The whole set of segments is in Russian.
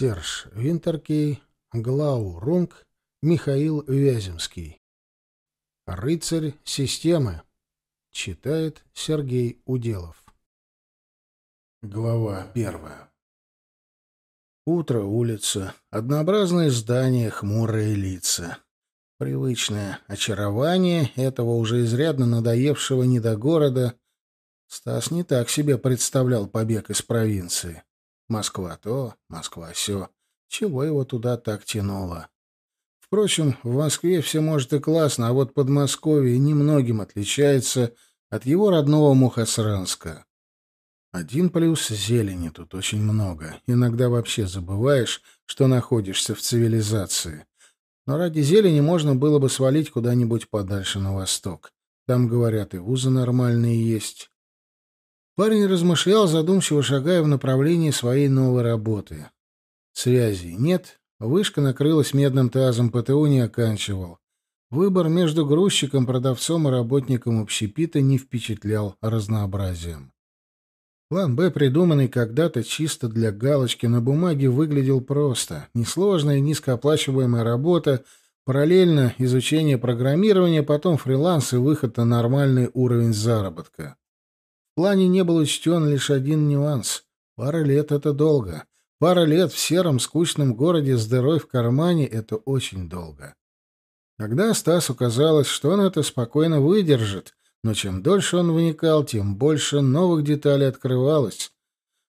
Серж Винтеркей, Глау Рунг, Михаил Вяземский. «Рыцарь системы». Читает Сергей Уделов. Глава первая. Утро, улица, однообразные здания, хмурые лица. Привычное очарование этого уже изрядно надоевшего недогорода. Стас не так себе представлял побег из провинции. Москва то, Москва сё. Чего его туда так тянуло? Впрочем, в Москве все может и классно, а вот Подмосковье немногим отличается от его родного Мухосранска. Один плюс — зелени тут очень много. Иногда вообще забываешь, что находишься в цивилизации. Но ради зелени можно было бы свалить куда-нибудь подальше на восток. Там, говорят, и вузы нормальные есть. Парень размышлял, задумчиво шагая в направлении своей новой работы. Связи нет, вышка накрылась медным тазом, ПТУ не оканчивал. Выбор между грузчиком, продавцом и работником общепита не впечатлял разнообразием. План «Б», придуманный когда-то чисто для галочки на бумаге, выглядел просто. Несложная и низкооплачиваемая работа, параллельно изучение программирования, потом фриланс и выход на нормальный уровень заработка плане не был учтен лишь один нюанс. Пара лет — это долго. Пара лет в сером скучном городе с дырой в кармане — это очень долго. Тогда Стасу казалось, что он это спокойно выдержит, но чем дольше он вникал, тем больше новых деталей открывалось.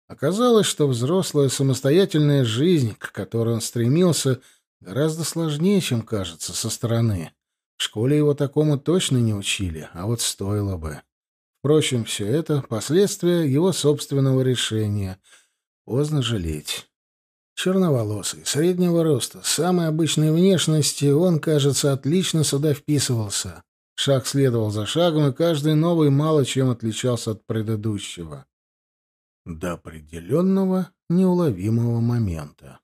Оказалось, что взрослая самостоятельная жизнь, к которой он стремился, гораздо сложнее, чем кажется со стороны. В школе его такому точно не учили, а вот стоило бы. Впрочем, все это — последствия его собственного решения. Поздно жалеть. Черноволосый, среднего роста, самой обычной внешности, он, кажется, отлично сюда вписывался. Шаг следовал за шагом, и каждый новый мало чем отличался от предыдущего. До определенного неуловимого момента.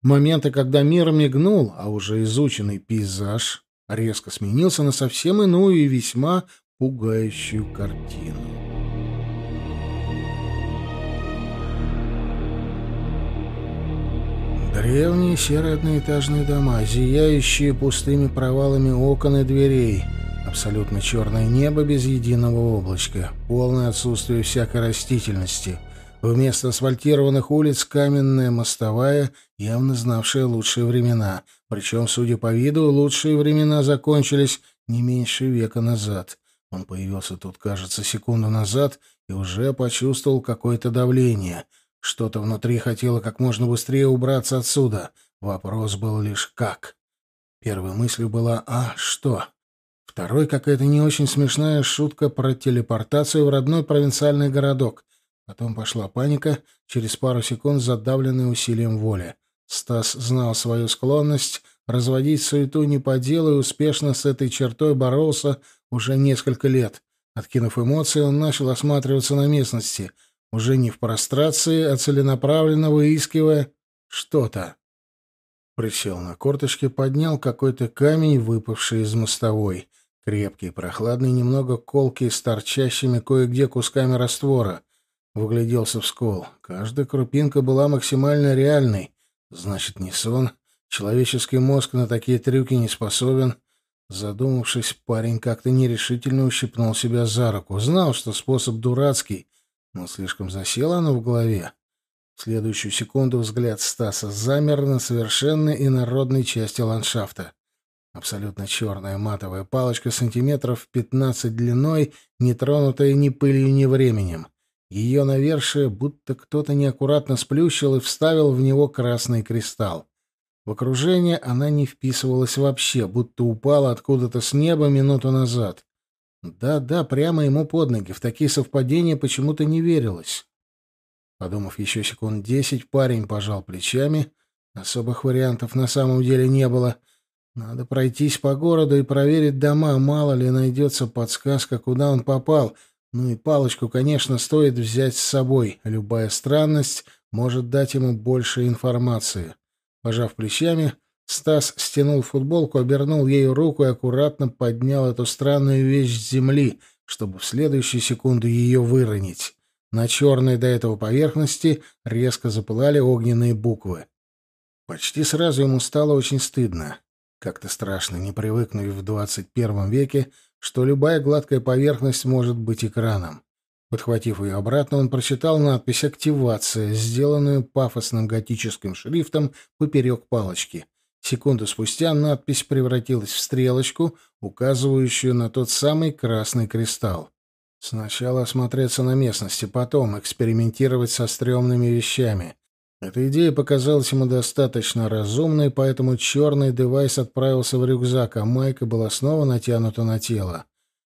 Момента, когда мир мигнул, а уже изученный пейзаж резко сменился на совсем иную и весьма пугающую картину. Древние серые одноэтажные дома, зияющие пустыми провалами окон и дверей, абсолютно черное небо без единого облачка, полное отсутствие всякой растительности, вместо асфальтированных улиц каменная мостовая, явно знавшая лучшие времена, причем, судя по виду, лучшие времена закончились не меньше века назад — он появился тут, кажется, секунду назад и уже почувствовал какое-то давление. Что-то внутри хотело как можно быстрее убраться отсюда. Вопрос был лишь «как?». Первой мыслью была «а что?». Второй — какая-то не очень смешная шутка про телепортацию в родной провинциальный городок. Потом пошла паника, через пару секунд задавленная усилием воли. Стас знал свою склонность разводить суету не по делу и успешно с этой чертой боролся, уже несколько лет. Откинув эмоции, он начал осматриваться на местности, уже не в прострации, а целенаправленно выискивая что-то. Присел на корточки, поднял какой-то камень, выпавший из мостовой. Крепкий, прохладный, немного колкий, с торчащими кое-где кусками раствора. Выгляделся в скол. Каждая крупинка была максимально реальной. Значит, не сон. Человеческий мозг на такие трюки не способен. Задумавшись, парень как-то нерешительно ущипнул себя за руку. Знал, что способ дурацкий, но слишком засела оно в голове. В следующую секунду взгляд Стаса замер на совершенной инородной части ландшафта. Абсолютно черная матовая палочка сантиметров 15 длиной, не тронутая ни пылью, ни временем. Ее навершие будто кто-то неаккуратно сплющил и вставил в него красный кристалл. В окружение она не вписывалась вообще, будто упала откуда-то с неба минуту назад. Да-да, прямо ему под ноги, в такие совпадения почему-то не верилось. Подумав еще секунд десять, парень пожал плечами. Особых вариантов на самом деле не было. Надо пройтись по городу и проверить дома, мало ли найдется подсказка, куда он попал. Ну и палочку, конечно, стоит взять с собой. Любая странность может дать ему больше информации. Пожав плечами, Стас стянул футболку, обернул ею руку и аккуратно поднял эту странную вещь с земли, чтобы в следующую секунду ее выронить. На черной до этого поверхности резко запылали огненные буквы. Почти сразу ему стало очень стыдно. Как-то страшно, не привыкнув в 21 веке, что любая гладкая поверхность может быть экраном. Подхватив ее обратно, он прочитал надпись «Активация», сделанную пафосным готическим шрифтом поперек палочки. Секунду спустя надпись превратилась в стрелочку, указывающую на тот самый красный кристалл. Сначала осмотреться на местности, потом экспериментировать со стрёмными вещами. Эта идея показалась ему достаточно разумной, поэтому черный девайс отправился в рюкзак, а майка была снова натянута на тело.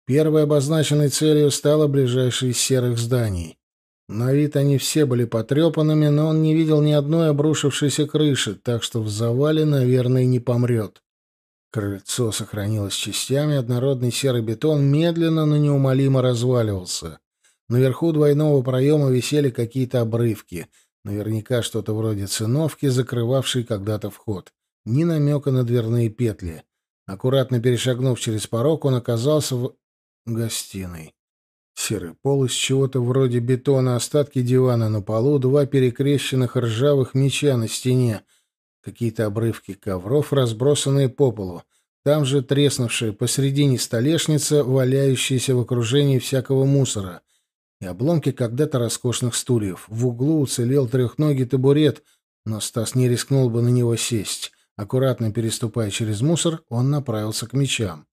Первой обозначенной целью стало ближайшее из серых зданий. На вид они все были потрепанными, но он не видел ни одной обрушившейся крыши, так что в завале, наверное, не помрет. Крыльцо сохранилось частями, однородный серый бетон медленно, но неумолимо разваливался. Наверху двойного проема висели какие-то обрывки, наверняка что-то вроде циновки, закрывавшей когда-то вход. Ни намека на дверные петли. Аккуратно перешагнув через порог, он оказался в гостиной. Серый пол из чего-то вроде бетона, остатки дивана на полу, два перекрещенных ржавых меча на стене, какие-то обрывки ковров, разбросанные по полу, там же треснувшая посредине столешница, валяющаяся в окружении всякого мусора, и обломки когда-то роскошных стульев. В углу уцелел трехногий табурет, но Стас не рискнул бы на него сесть. Аккуратно переступая через мусор, он направился к мечам.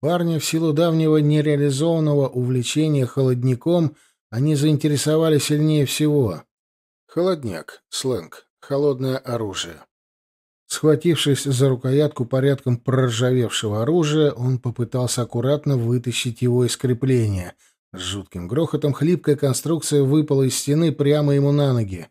Парня в силу давнего нереализованного увлечения холодником они заинтересовали сильнее всего. Холодняк, сленг, холодное оружие. Схватившись за рукоятку порядком проржавевшего оружия, он попытался аккуратно вытащить его из крепления. С жутким грохотом хлипкая конструкция выпала из стены прямо ему на ноги.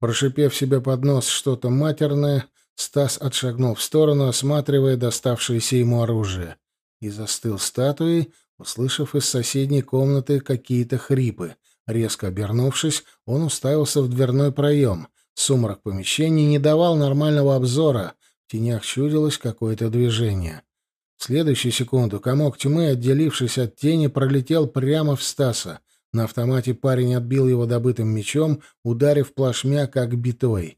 Прошипев себе под нос что-то матерное, Стас отшагнул в сторону, осматривая доставшееся ему оружие и застыл статуей, услышав из соседней комнаты какие-то хрипы. Резко обернувшись, он уставился в дверной проем. Сумрак помещения не давал нормального обзора. В тенях чудилось какое-то движение. В следующую секунду комок тьмы, отделившись от тени, пролетел прямо в Стаса. На автомате парень отбил его добытым мечом, ударив плашмя как битой.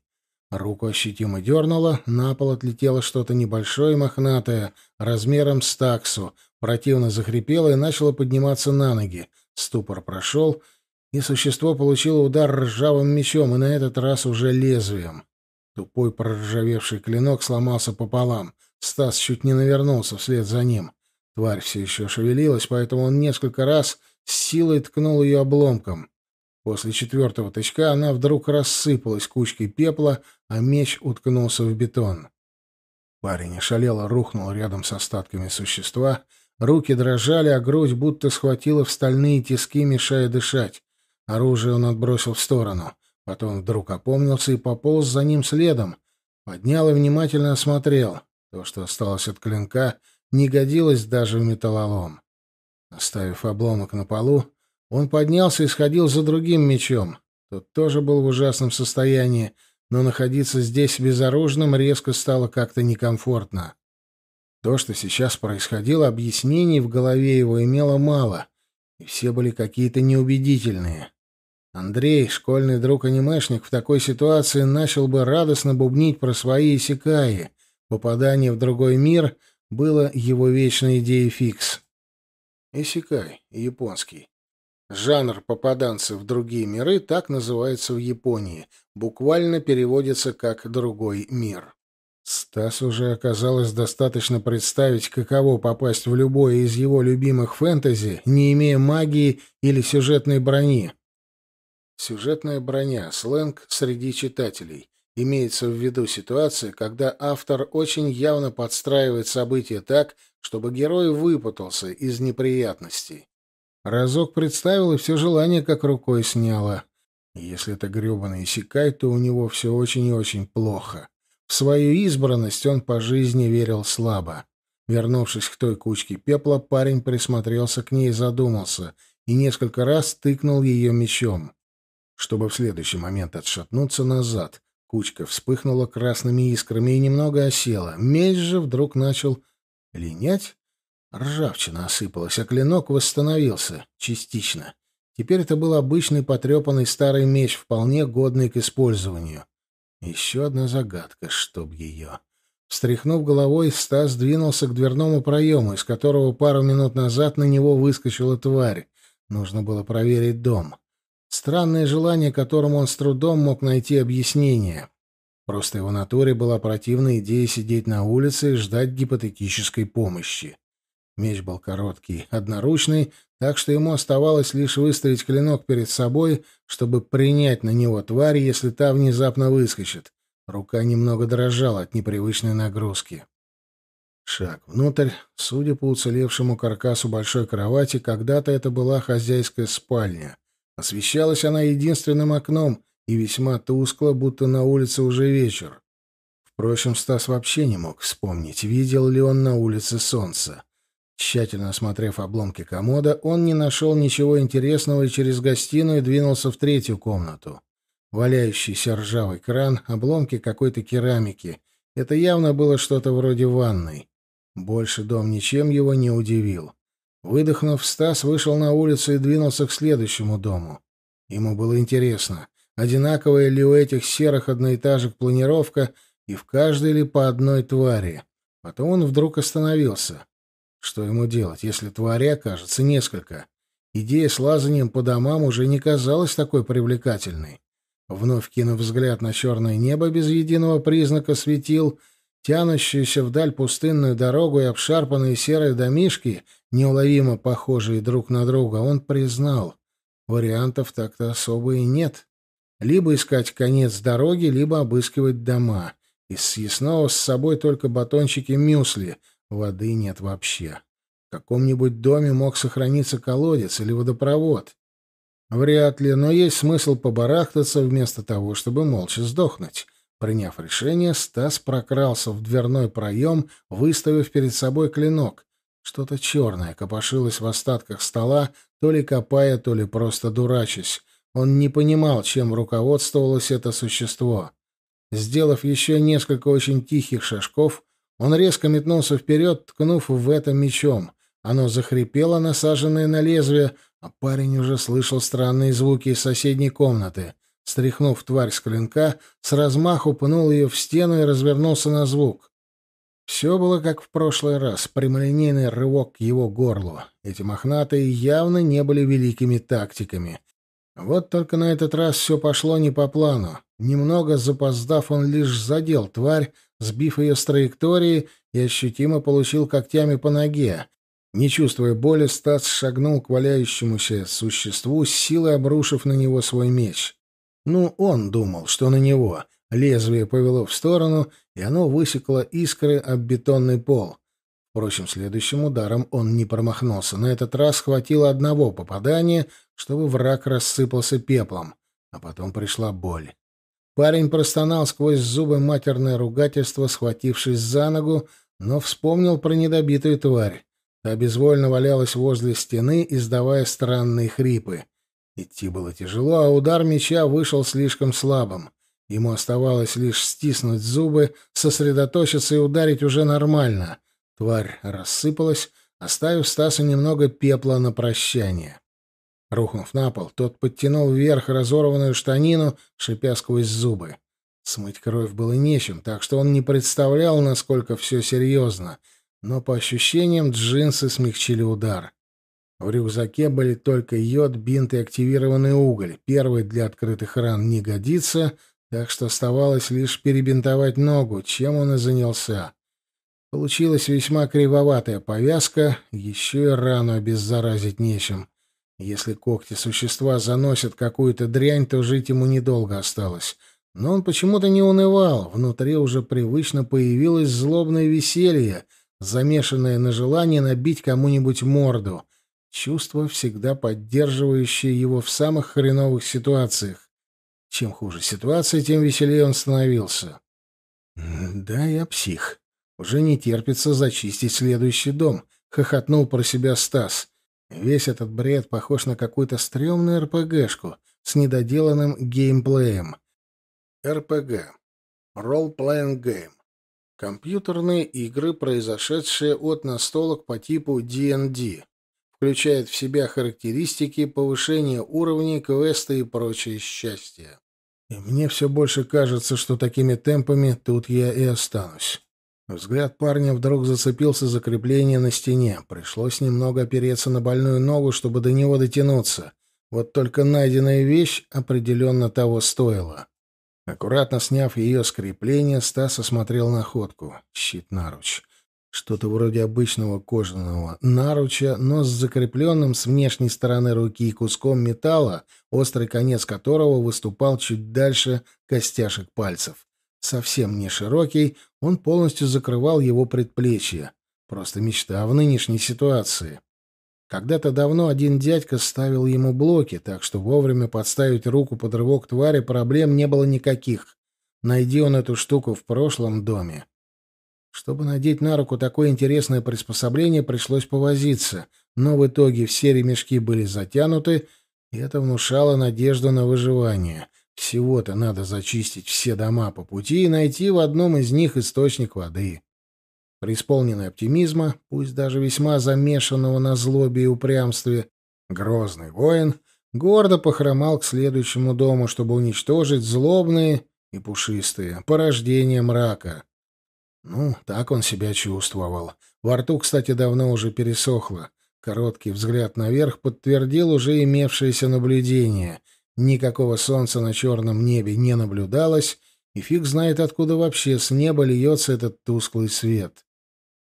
Руку ощутимо дернуло, на пол отлетело что-то небольшое и мохнатое, размером с таксу, противно захрипело и начало подниматься на ноги. Ступор прошел, и существо получило удар ржавым мечом, и на этот раз уже лезвием. Тупой проржавевший клинок сломался пополам. Стас чуть не навернулся вслед за ним. Тварь все еще шевелилась, поэтому он несколько раз с силой ткнул ее обломком. После четвертого тычка она вдруг рассыпалась кучкой пепла, а меч уткнулся в бетон. Парень ошалело рухнул рядом с остатками существа. Руки дрожали, а грудь будто схватила в стальные тиски, мешая дышать. Оружие он отбросил в сторону. Потом вдруг опомнился и пополз за ним следом. Поднял и внимательно осмотрел. То, что осталось от клинка, не годилось даже в металлолом. Оставив обломок на полу, он поднялся и сходил за другим мечом. Тот тоже был в ужасном состоянии, но находиться здесь безоружным резко стало как-то некомфортно. То, что сейчас происходило, объяснений в голове его имело мало, и все были какие-то неубедительные. Андрей, школьный друг-анимешник, в такой ситуации начал бы радостно бубнить про свои исекаи. Попадание в другой мир было его вечной идеей фикс. Исекай, японский, Жанр попаданцы в другие миры так называется в Японии, буквально переводится как «другой мир». Стас уже оказалось достаточно представить, каково попасть в любое из его любимых фэнтези, не имея магии или сюжетной брони. Сюжетная броня — сленг среди читателей. Имеется в виду ситуация, когда автор очень явно подстраивает события так, чтобы герой выпутался из неприятностей. Разок представил, и все желание как рукой сняло. Если это гребаный Исикай, то у него все очень и очень плохо. В свою избранность он по жизни верил слабо. Вернувшись к той кучке пепла, парень присмотрелся к ней и задумался, и несколько раз тыкнул ее мечом. Чтобы в следующий момент отшатнуться назад, кучка вспыхнула красными искрами и немного осела. Меч же вдруг начал линять Ржавчина осыпалась, а клинок восстановился частично. Теперь это был обычный потрепанный старый меч, вполне годный к использованию. Еще одна загадка, чтоб ее. Встряхнув головой, Стас двинулся к дверному проему, из которого пару минут назад на него выскочила тварь. Нужно было проверить дом. Странное желание, которому он с трудом мог найти объяснение. Просто его натуре была противна идея сидеть на улице и ждать гипотетической помощи. Меч был короткий, одноручный, так что ему оставалось лишь выставить клинок перед собой, чтобы принять на него тварь, если та внезапно выскочит. Рука немного дрожала от непривычной нагрузки. Шаг внутрь. Судя по уцелевшему каркасу большой кровати, когда-то это была хозяйская спальня. Освещалась она единственным окном и весьма тускло, будто на улице уже вечер. Впрочем, Стас вообще не мог вспомнить, видел ли он на улице солнце. Тщательно осмотрев обломки комода, он не нашел ничего интересного и через гостиную двинулся в третью комнату. Валяющийся ржавый кран, обломки какой-то керамики. Это явно было что-то вроде ванной. Больше дом ничем его не удивил. Выдохнув, Стас вышел на улицу и двинулся к следующему дому. Ему было интересно, одинаковая ли у этих серых одноэтажек планировка и в каждой ли по одной твари. Потом он вдруг остановился — что ему делать, если тварей окажется несколько? Идея с лазанием по домам уже не казалась такой привлекательной. Вновь кинув взгляд на черное небо без единого признака светил, тянущуюся вдаль пустынную дорогу и обшарпанные серые домишки, неуловимо похожие друг на друга, он признал. Вариантов так-то особо и нет. Либо искать конец дороги, либо обыскивать дома. Из съестного с собой только батончики мюсли — Воды нет вообще. В каком-нибудь доме мог сохраниться колодец или водопровод. Вряд ли, но есть смысл побарахтаться вместо того, чтобы молча сдохнуть. Приняв решение, Стас прокрался в дверной проем, выставив перед собой клинок. Что-то черное копошилось в остатках стола, то ли копая, то ли просто дурачась. Он не понимал, чем руководствовалось это существо. Сделав еще несколько очень тихих шажков, он резко метнулся вперед, ткнув в это мечом. Оно захрипело, насаженное на лезвие, а парень уже слышал странные звуки из соседней комнаты. Стряхнув тварь с клинка, с размаху пнул ее в стену и развернулся на звук. Все было как в прошлый раз, прямолинейный рывок к его горлу. Эти мохнатые явно не были великими тактиками. Вот только на этот раз все пошло не по плану. Немного запоздав, он лишь задел тварь, сбив ее с траектории я ощутимо получил когтями по ноге. Не чувствуя боли, Стас шагнул к валяющемуся существу, с силой обрушив на него свой меч. Ну, он думал, что на него. Лезвие повело в сторону, и оно высекло искры об бетонный пол. Впрочем, следующим ударом он не промахнулся. На этот раз хватило одного попадания, чтобы враг рассыпался пеплом. А потом пришла боль. Парень простонал сквозь зубы матерное ругательство, схватившись за ногу, но вспомнил про недобитую тварь. Та безвольно валялась возле стены, издавая странные хрипы. Идти было тяжело, а удар меча вышел слишком слабым. Ему оставалось лишь стиснуть зубы, сосредоточиться и ударить уже нормально. Тварь рассыпалась, оставив Стасу немного пепла на прощание. Рухнув на пол, тот подтянул вверх разорванную штанину, шипя сквозь зубы. Смыть кровь было нечем, так что он не представлял, насколько все серьезно, но по ощущениям джинсы смягчили удар. В рюкзаке были только йод, бинт и активированный уголь. Первый для открытых ран не годится, так что оставалось лишь перебинтовать ногу, чем он и занялся. Получилась весьма кривоватая повязка, еще и рану обеззаразить нечем. Если когти существа заносят какую-то дрянь, то жить ему недолго осталось. Но он почему-то не унывал, внутри уже привычно появилось злобное веселье, замешанное на желании набить кому-нибудь морду. Чувство, всегда поддерживающее его в самых хреновых ситуациях. Чем хуже ситуация, тем веселее он становился. «Да, я псих. Уже не терпится зачистить следующий дом», — хохотнул про себя Стас. Весь этот бред похож на какую-то стрёмную РПГшку с недоделанным геймплеем. РПГ. Role Playing Game. Компьютерные игры, произошедшие от настолок по типу D&D. Включает в себя характеристики, повышение уровней, квесты и прочее счастье. И мне все больше кажется, что такими темпами тут я и останусь. Взгляд парня вдруг зацепился за крепление на стене. Пришлось немного опереться на больную ногу, чтобы до него дотянуться. Вот только найденная вещь определенно того стоила. Аккуратно сняв ее с крепления, Стас осмотрел находку. Щит-наруч. Что-то вроде обычного кожаного наруча, но с закрепленным с внешней стороны руки куском металла, острый конец которого выступал чуть дальше костяшек пальцев совсем не широкий, он полностью закрывал его предплечье. Просто мечта в нынешней ситуации. Когда-то давно один дядька ставил ему блоки, так что вовремя подставить руку под рывок твари проблем не было никаких. Найди он эту штуку в прошлом доме. Чтобы надеть на руку такое интересное приспособление, пришлось повозиться, но в итоге все ремешки были затянуты, и это внушало надежду на выживание. Всего-то надо зачистить все дома по пути и найти в одном из них источник воды. Преисполненный оптимизма, пусть даже весьма замешанного на злобе и упрямстве, грозный воин гордо похромал к следующему дому, чтобы уничтожить злобные и пушистые порождения мрака. Ну, так он себя чувствовал. Во рту, кстати, давно уже пересохло. Короткий взгляд наверх подтвердил уже имевшееся наблюдение — Никакого солнца на черном небе не наблюдалось, и фиг знает, откуда вообще с неба льется этот тусклый свет.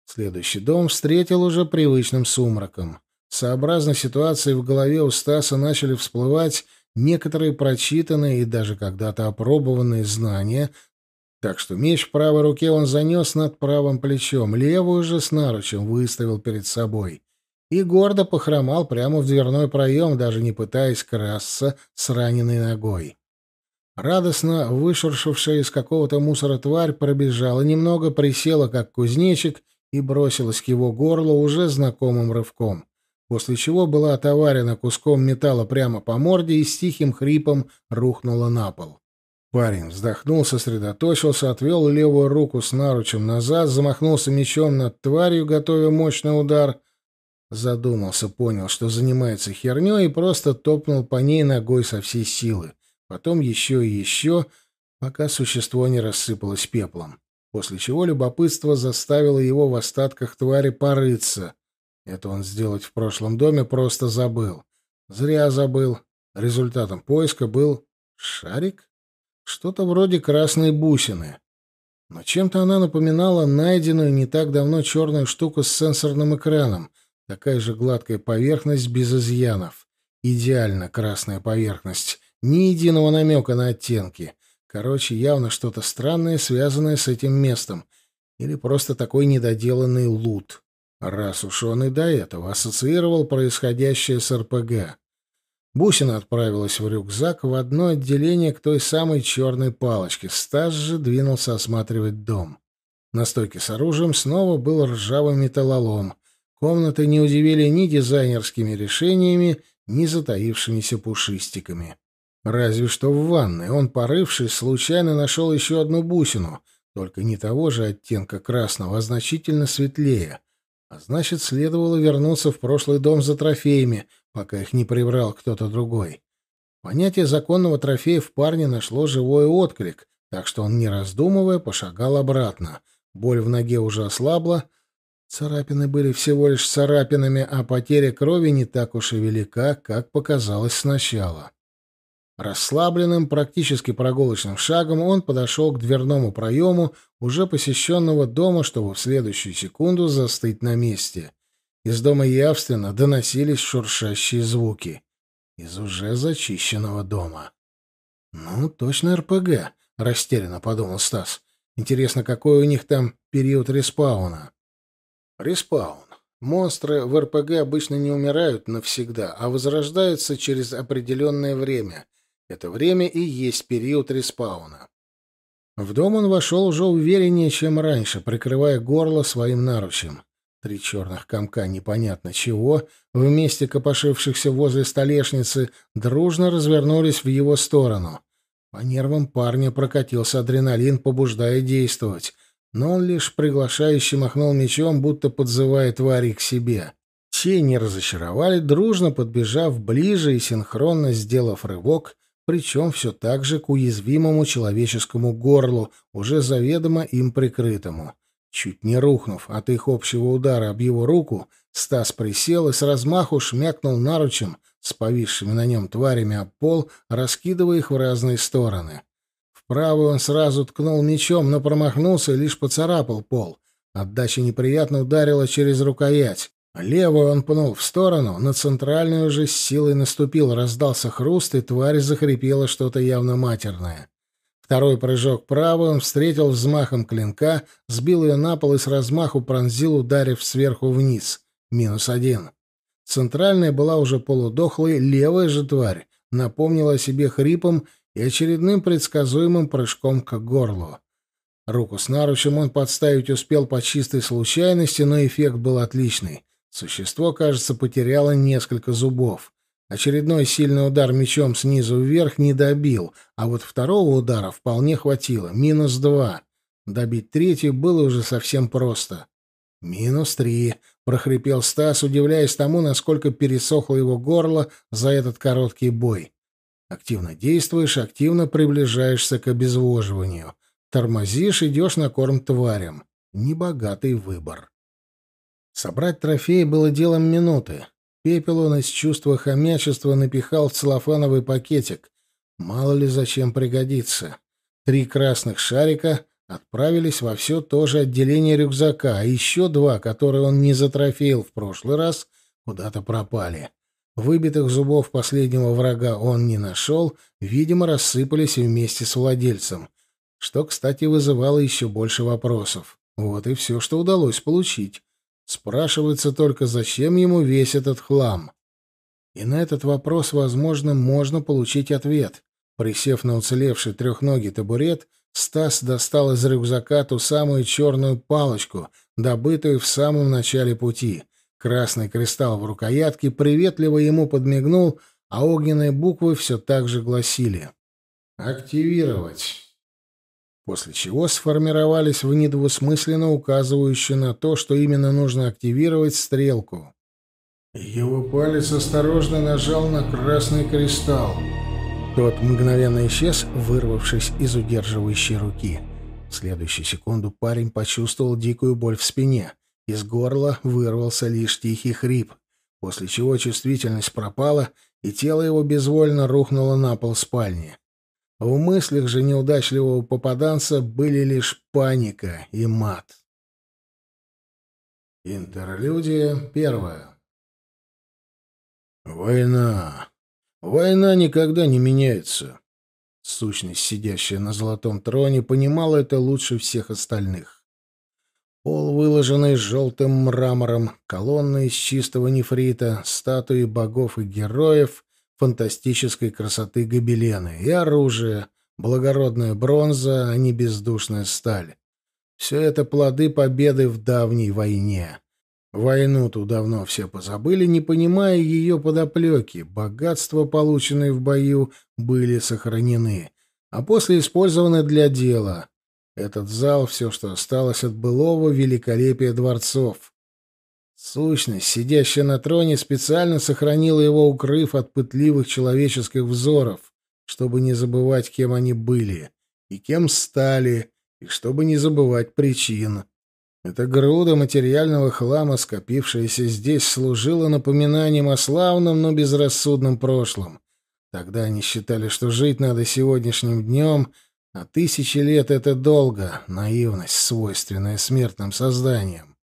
Следующий дом встретил уже привычным сумраком. Сообразно ситуации в голове у Стаса начали всплывать некоторые прочитанные и даже когда-то опробованные знания, так что меч в правой руке он занес над правым плечом, левую же с наручем выставил перед собой и гордо похромал прямо в дверной проем, даже не пытаясь красться с раненой ногой. Радостно вышуршившая из какого-то мусора тварь пробежала немного, присела как кузнечик и бросилась к его горлу уже знакомым рывком, после чего была отоварена куском металла прямо по морде и с тихим хрипом рухнула на пол. Парень вздохнул, сосредоточился, отвел левую руку с наручем назад, замахнулся мечом над тварью, готовя мощный удар — Задумался, понял, что занимается херней и просто топнул по ней ногой со всей силы. Потом еще и еще, пока существо не рассыпалось пеплом. После чего любопытство заставило его в остатках твари порыться. Это он сделать в прошлом доме просто забыл. Зря забыл. Результатом поиска был шарик? Что-то вроде красной бусины. Но чем-то она напоминала найденную не так давно черную штуку с сенсорным экраном, Такая же гладкая поверхность без изъянов. Идеально красная поверхность. Ни единого намека на оттенки. Короче, явно что-то странное, связанное с этим местом. Или просто такой недоделанный лут. Раз уж он и до этого ассоциировал происходящее с РПГ. Бусина отправилась в рюкзак в одно отделение к той самой черной палочке. Стас же двинулся осматривать дом. На стойке с оружием снова был ржавый металлолом. Комнаты не удивили ни дизайнерскими решениями, ни затаившимися пушистиками. Разве что в ванной он, порывшись, случайно нашел еще одну бусину, только не того же оттенка красного, а значительно светлее. А значит, следовало вернуться в прошлый дом за трофеями, пока их не прибрал кто-то другой. Понятие законного трофея в парне нашло живой отклик, так что он, не раздумывая, пошагал обратно. Боль в ноге уже ослабла — Царапины были всего лишь царапинами, а потеря крови не так уж и велика, как показалось сначала. Расслабленным, практически прогулочным шагом он подошел к дверному проему уже посещенного дома, чтобы в следующую секунду застыть на месте. Из дома явственно доносились шуршащие звуки. Из уже зачищенного дома. «Ну, точно РПГ», — растерянно подумал Стас. «Интересно, какой у них там период респауна?» Респаун. Монстры в РПГ обычно не умирают навсегда, а возрождаются через определенное время. Это время и есть период респауна. В дом он вошел уже увереннее, чем раньше, прикрывая горло своим наручем. Три черных комка непонятно чего, вместе копошившихся возле столешницы, дружно развернулись в его сторону. По нервам парня прокатился адреналин, побуждая действовать — но он лишь приглашающе махнул мечом, будто подзывая твари к себе. Те не разочаровали, дружно подбежав ближе и синхронно сделав рывок, причем все так же к уязвимому человеческому горлу, уже заведомо им прикрытому. Чуть не рухнув от их общего удара об его руку, Стас присел и с размаху шмякнул наручем с повисшими на нем тварями об пол, раскидывая их в разные стороны. Правый он сразу ткнул мечом, но промахнулся и лишь поцарапал пол. Отдача неприятно ударила через рукоять. А Левую он пнул в сторону, на центральную же с силой наступил, раздался хруст, и тварь захрипела что-то явно матерное. Второй прыжок правым он встретил взмахом клинка, сбил ее на пол и с размаху пронзил, ударив сверху вниз. Минус один. Центральная была уже полудохлой, левая же тварь напомнила о себе хрипом и очередным предсказуемым прыжком к горлу. Руку с наручем он подставить успел по чистой случайности, но эффект был отличный. Существо, кажется, потеряло несколько зубов. Очередной сильный удар мечом снизу вверх не добил, а вот второго удара вполне хватило, минус два. Добить третий было уже совсем просто. «Минус три», — прохрипел Стас, удивляясь тому, насколько пересохло его горло за этот короткий бой. Активно действуешь, активно приближаешься к обезвоживанию. Тормозишь, идешь на корм тварям. Небогатый выбор. Собрать трофей было делом минуты. Пепел он из чувства хомячества напихал в целлофановый пакетик. Мало ли зачем пригодится. Три красных шарика отправились во все то же отделение рюкзака, а еще два, которые он не затрофеил в прошлый раз, куда-то пропали. Выбитых зубов последнего врага он не нашел, видимо, рассыпались вместе с владельцем, что, кстати, вызывало еще больше вопросов. Вот и все, что удалось получить. Спрашивается только, зачем ему весь этот хлам. И на этот вопрос, возможно, можно получить ответ. Присев на уцелевший трехногий табурет, Стас достал из рюкзака ту самую черную палочку, добытую в самом начале пути — Красный кристалл в рукоятке приветливо ему подмигнул, а огненные буквы все так же гласили «Активировать» после чего сформировались в недвусмысленно указывающую на то, что именно нужно активировать стрелку. Его палец осторожно нажал на красный кристалл. Тот мгновенно исчез, вырвавшись из удерживающей руки. В следующую секунду парень почувствовал дикую боль в спине. Из горла вырвался лишь тихий хрип, после чего чувствительность пропала, и тело его безвольно рухнуло на пол спальни. В мыслях же неудачливого попаданца были лишь паника и мат. Интерлюдия первая. «Война! Война никогда не меняется!» Сущность, сидящая на золотом троне, понимала это лучше всех остальных. Пол, выложенный желтым мрамором, колонны из чистого нефрита, статуи богов и героев, фантастической красоты гобелены и оружие, благородная бронза, а не бездушная сталь. Все это плоды победы в давней войне. Войну-ту давно все позабыли, не понимая ее подоплеки. Богатства, полученные в бою, были сохранены, а после использованы для дела — этот зал — все, что осталось от былого великолепия дворцов. Сущность, сидящая на троне, специально сохранила его, укрыв от пытливых человеческих взоров, чтобы не забывать, кем они были и кем стали, и чтобы не забывать причин. Эта груда материального хлама, скопившаяся здесь, служила напоминанием о славном, но безрассудном прошлом. Тогда они считали, что жить надо сегодняшним днем — а тысячи лет — это долго, наивность, свойственная смертным созданиям.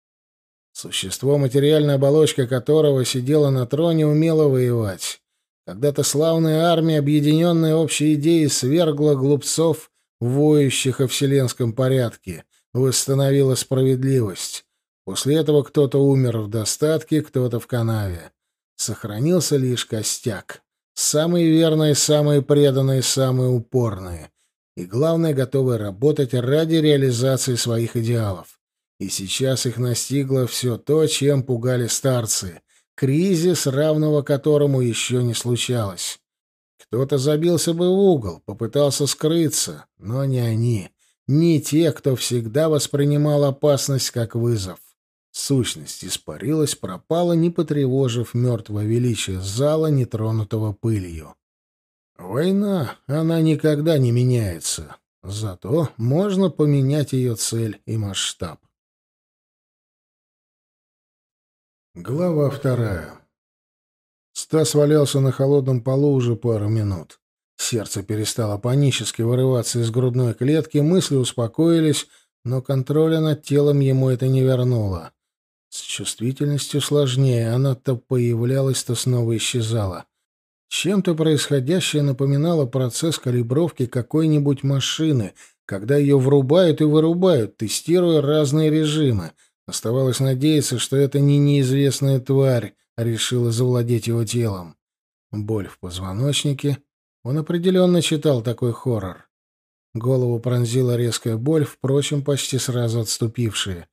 Существо, материальная оболочка которого сидела на троне, умело воевать. Когда-то славная армия, объединенная общей идеей, свергла глупцов, воющих о вселенском порядке, восстановила справедливость. После этого кто-то умер в достатке, кто-то в канаве. Сохранился лишь костяк. Самые верные, самые преданные, самые упорные и, главное, готовы работать ради реализации своих идеалов. И сейчас их настигло все то, чем пугали старцы, кризис, равного которому еще не случалось. Кто-то забился бы в угол, попытался скрыться, но не они, не те, кто всегда воспринимал опасность как вызов. Сущность испарилась, пропала, не потревожив мертвое величие зала, нетронутого пылью. Война, она никогда не меняется. Зато можно поменять ее цель и масштаб. Глава вторая. Стас валялся на холодном полу уже пару минут. Сердце перестало панически вырываться из грудной клетки, мысли успокоились, но контроля над телом ему это не вернуло. С чувствительностью сложнее, она то появлялась, то снова исчезала. Чем-то происходящее напоминало процесс калибровки какой-нибудь машины, когда ее врубают и вырубают, тестируя разные режимы. Оставалось надеяться, что это не неизвестная тварь решила завладеть его телом. Боль в позвоночнике. Он определенно читал такой хоррор. Голову пронзила резкая боль, впрочем, почти сразу отступившая.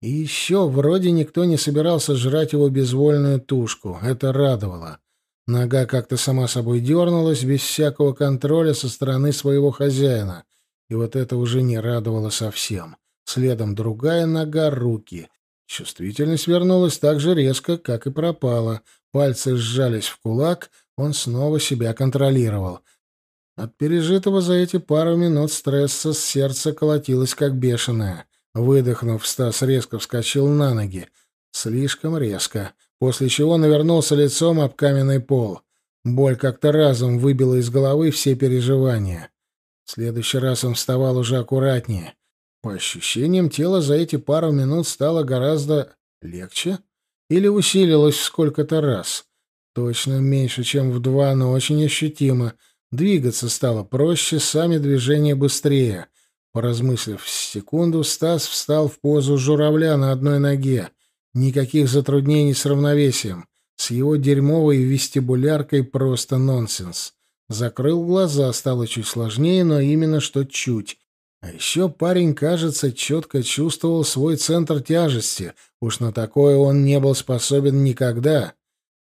И еще вроде никто не собирался жрать его безвольную тушку. Это радовало. — Нога как-то сама собой дернулась, без всякого контроля со стороны своего хозяина. И вот это уже не радовало совсем. Следом другая нога, руки. Чувствительность вернулась так же резко, как и пропала. Пальцы сжались в кулак, он снова себя контролировал. От пережитого за эти пару минут стресса сердце колотилось как бешеное. Выдохнув, Стас резко вскочил на ноги. Слишком резко после чего навернулся лицом об каменный пол. Боль как-то разом выбила из головы все переживания. В следующий раз он вставал уже аккуратнее. По ощущениям, тело за эти пару минут стало гораздо легче или усилилось в сколько-то раз. Точно меньше, чем в два, но очень ощутимо. Двигаться стало проще, сами движения быстрее. Поразмыслив секунду, Стас встал в позу журавля на одной ноге, Никаких затруднений с равновесием. С его дерьмовой вестибуляркой просто нонсенс. Закрыл глаза, стало чуть сложнее, но именно что чуть. А еще парень, кажется, четко чувствовал свой центр тяжести. Уж на такое он не был способен никогда.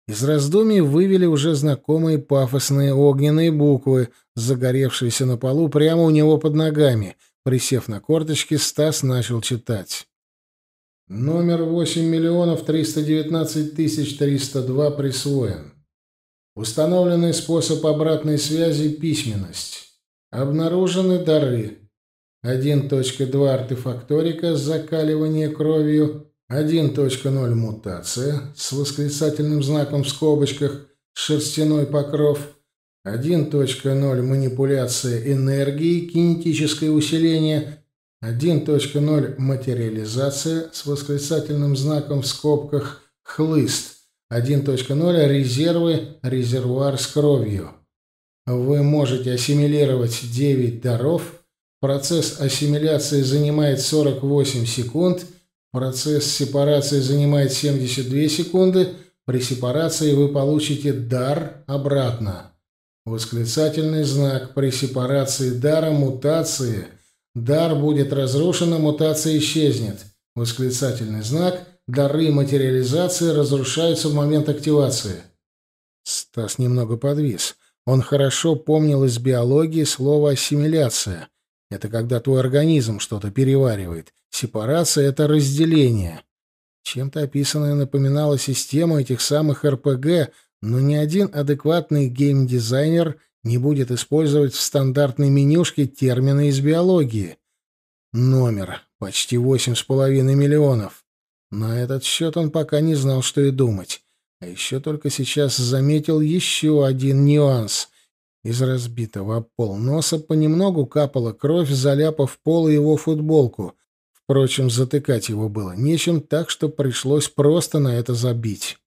Из раздумий вывели уже знакомые пафосные огненные буквы, загоревшиеся на полу прямо у него под ногами. Присев на корточки, Стас начал читать. Номер 8 миллионов 319 тысяч 302 присвоен. Установленный способ обратной связи – письменность. Обнаружены дары. 1.2 артефакторика с закаливание кровью, 1.0 мутация с восклицательным знаком в скобочках, шерстяной покров, 1.0 манипуляция энергии, кинетическое усиление, 1.0 материализация с восклицательным знаком в скобках хлыст. 1.0 резервы, резервуар с кровью. Вы можете ассимилировать 9 даров. Процесс ассимиляции занимает 48 секунд. Процесс сепарации занимает 72 секунды. При сепарации вы получите дар обратно. Восклицательный знак при сепарации дара мутации – Дар будет разрушен, и а мутация исчезнет. Восклицательный знак. Дары материализации разрушаются в момент активации. Стас немного подвис. Он хорошо помнил из биологии слово «ассимиляция». Это когда твой организм что-то переваривает. Сепарация — это разделение. Чем-то описанное напоминало систему этих самых РПГ, но ни один адекватный геймдизайнер не будет использовать в стандартной менюшке термины из биологии. Номер почти восемь с половиной миллионов. На этот счет он пока не знал, что и думать. А еще только сейчас заметил еще один нюанс. Из разбитого пол носа понемногу капала кровь, заляпав пол его футболку. Впрочем, затыкать его было нечем, так что пришлось просто на это забить.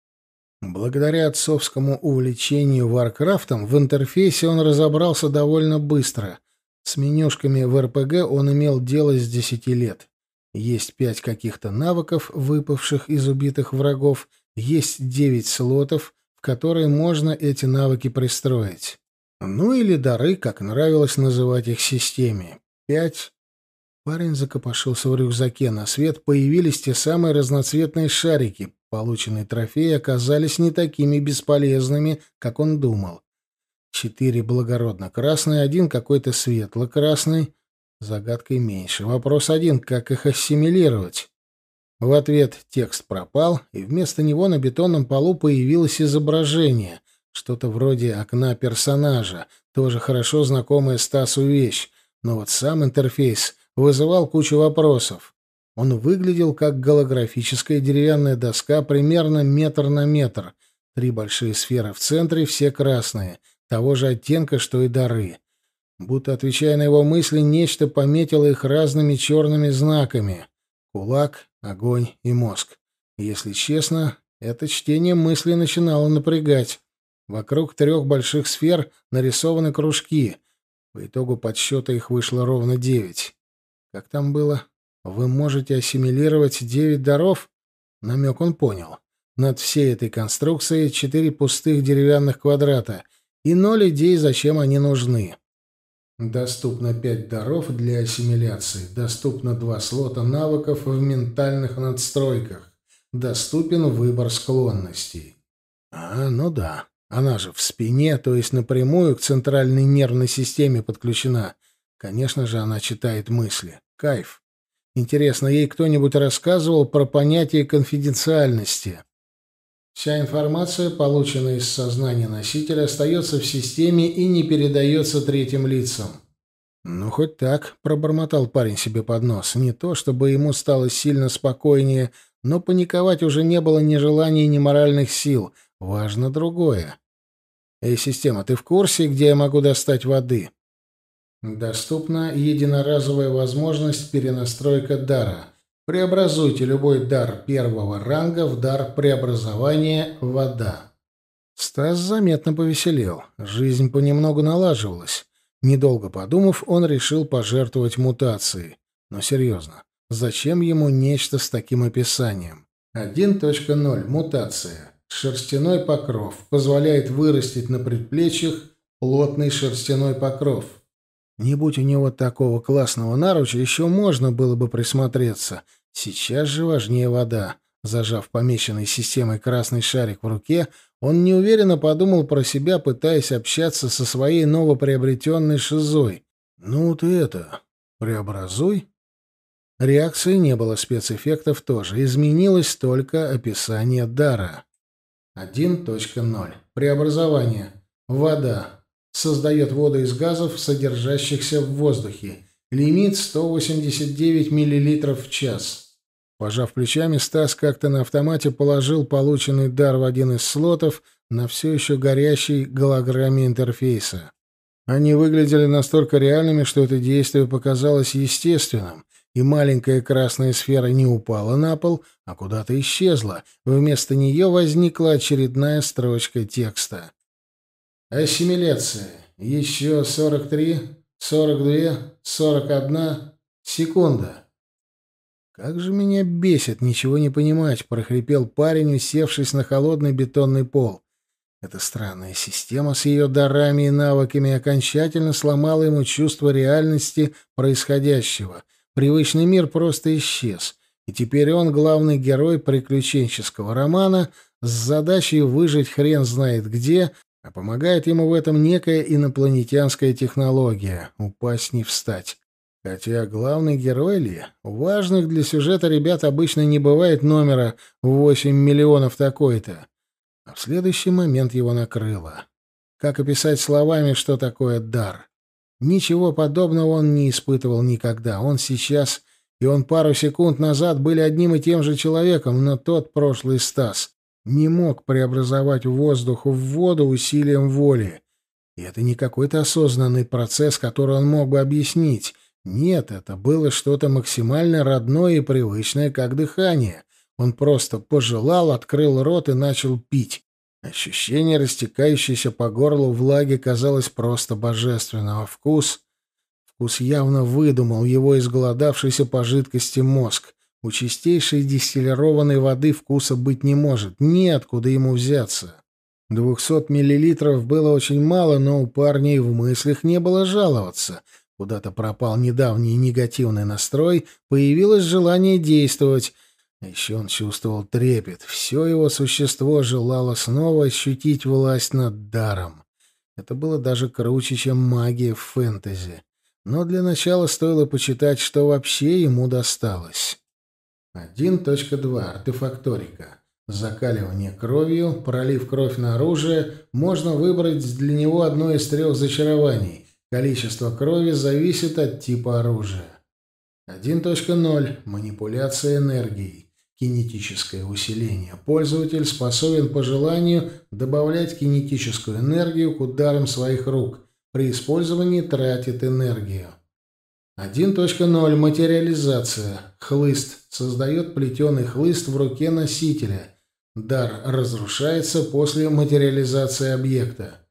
Благодаря отцовскому увлечению Варкрафтом в интерфейсе он разобрался довольно быстро. С менюшками в РПГ он имел дело с десяти лет. Есть пять каких-то навыков, выпавших из убитых врагов, есть девять слотов, в которые можно эти навыки пристроить. Ну или дары, как нравилось называть их системе. Пять. Парень закопошился в рюкзаке. На свет появились те самые разноцветные шарики, Полученные трофеи оказались не такими бесполезными, как он думал. Четыре благородно-красные, один какой-то светло-красный. Загадкой меньше. Вопрос один — как их ассимилировать? В ответ текст пропал, и вместо него на бетонном полу появилось изображение, что-то вроде окна персонажа, тоже хорошо знакомая Стасу вещь, но вот сам интерфейс вызывал кучу вопросов. Он выглядел как голографическая деревянная доска примерно метр на метр. Три большие сферы в центре, все красные, того же оттенка, что и дары. Будто, отвечая на его мысли, нечто пометило их разными черными знаками. Кулак, огонь и мозг. Если честно, это чтение мысли начинало напрягать. Вокруг трех больших сфер нарисованы кружки. По итогу подсчета их вышло ровно девять. Как там было? Вы можете ассимилировать девять даров? Намек он понял. Над всей этой конструкцией четыре пустых деревянных квадрата и ноль идей, зачем они нужны. Доступно пять даров для ассимиляции. Доступно два слота навыков в ментальных надстройках. Доступен выбор склонностей. А, ну да. Она же в спине, то есть напрямую к центральной нервной системе подключена. Конечно же, она читает мысли. Кайф. Интересно, ей кто-нибудь рассказывал про понятие конфиденциальности? Вся информация, полученная из сознания носителя, остается в системе и не передается третьим лицам. «Ну, хоть так», — пробормотал парень себе под нос. Не то, чтобы ему стало сильно спокойнее, но паниковать уже не было ни желаний, ни моральных сил. Важно другое. «Эй, система, ты в курсе, где я могу достать воды?» Доступна единоразовая возможность перенастройка дара. Преобразуйте любой дар первого ранга в дар преобразования «Вода». Стас заметно повеселел. Жизнь понемногу налаживалась. Недолго подумав, он решил пожертвовать мутацией. Но серьезно, зачем ему нечто с таким описанием? 1.0. Мутация. Шерстяной покров. Позволяет вырастить на предплечьях плотный шерстяной покров. Не будь у него такого классного наруча, еще можно было бы присмотреться. Сейчас же важнее вода. Зажав помеченный системой красный шарик в руке, он неуверенно подумал про себя, пытаясь общаться со своей новоприобретенной шизой. «Ну ты это... преобразуй!» Реакции не было, спецэффектов тоже. Изменилось только описание дара. 1.0. Преобразование. Вода создает воду из газов, содержащихся в воздухе. Лимит 189 мл в час. Пожав плечами, Стас как-то на автомате положил полученный дар в один из слотов на все еще горящей голограмме интерфейса. Они выглядели настолько реальными, что это действие показалось естественным, и маленькая красная сфера не упала на пол, а куда-то исчезла. Вместо нее возникла очередная строчка текста. Ассимиляция. Еще 43, 42, 41 секунда. «Как же меня бесит ничего не понимать», — прохрипел парень, усевшись на холодный бетонный пол. Эта странная система с ее дарами и навыками окончательно сломала ему чувство реальности происходящего. Привычный мир просто исчез, и теперь он главный герой приключенческого романа с задачей выжить хрен знает где а помогает ему в этом некая инопланетянская технология — упасть не встать. Хотя главный герой ли? У важных для сюжета ребят обычно не бывает номера в восемь миллионов такой-то. А в следующий момент его накрыло. Как описать словами, что такое дар? Ничего подобного он не испытывал никогда. Он сейчас и он пару секунд назад были одним и тем же человеком, но тот прошлый Стас не мог преобразовать воздух в воду усилием воли. И это не какой-то осознанный процесс, который он мог бы объяснить. Нет, это было что-то максимально родное и привычное, как дыхание. Он просто пожелал, открыл рот и начал пить. Ощущение растекающееся по горлу влаги казалось просто божественным, а вкус... Вкус явно выдумал его изголодавшийся по жидкости мозг. У чистейшей дистиллированной воды вкуса быть не может, неоткуда ему взяться. Двухсот миллилитров было очень мало, но у парня в мыслях не было жаловаться. Куда-то пропал недавний негативный настрой, появилось желание действовать. Еще он чувствовал трепет. Все его существо желало снова ощутить власть над даром. Это было даже круче, чем магия в фэнтези. Но для начала стоило почитать, что вообще ему досталось. 1.2. Артефакторика. Закаливание кровью, пролив кровь на оружие, можно выбрать для него одно из трех зачарований. Количество крови зависит от типа оружия. 1.0. Манипуляция энергией. Кинетическое усиление. Пользователь способен по желанию добавлять кинетическую энергию к ударам своих рук. При использовании тратит энергию. 1.0. Материализация. Хлыст создает плетеный хлыст в руке носителя. Дар разрушается после материализации объекта.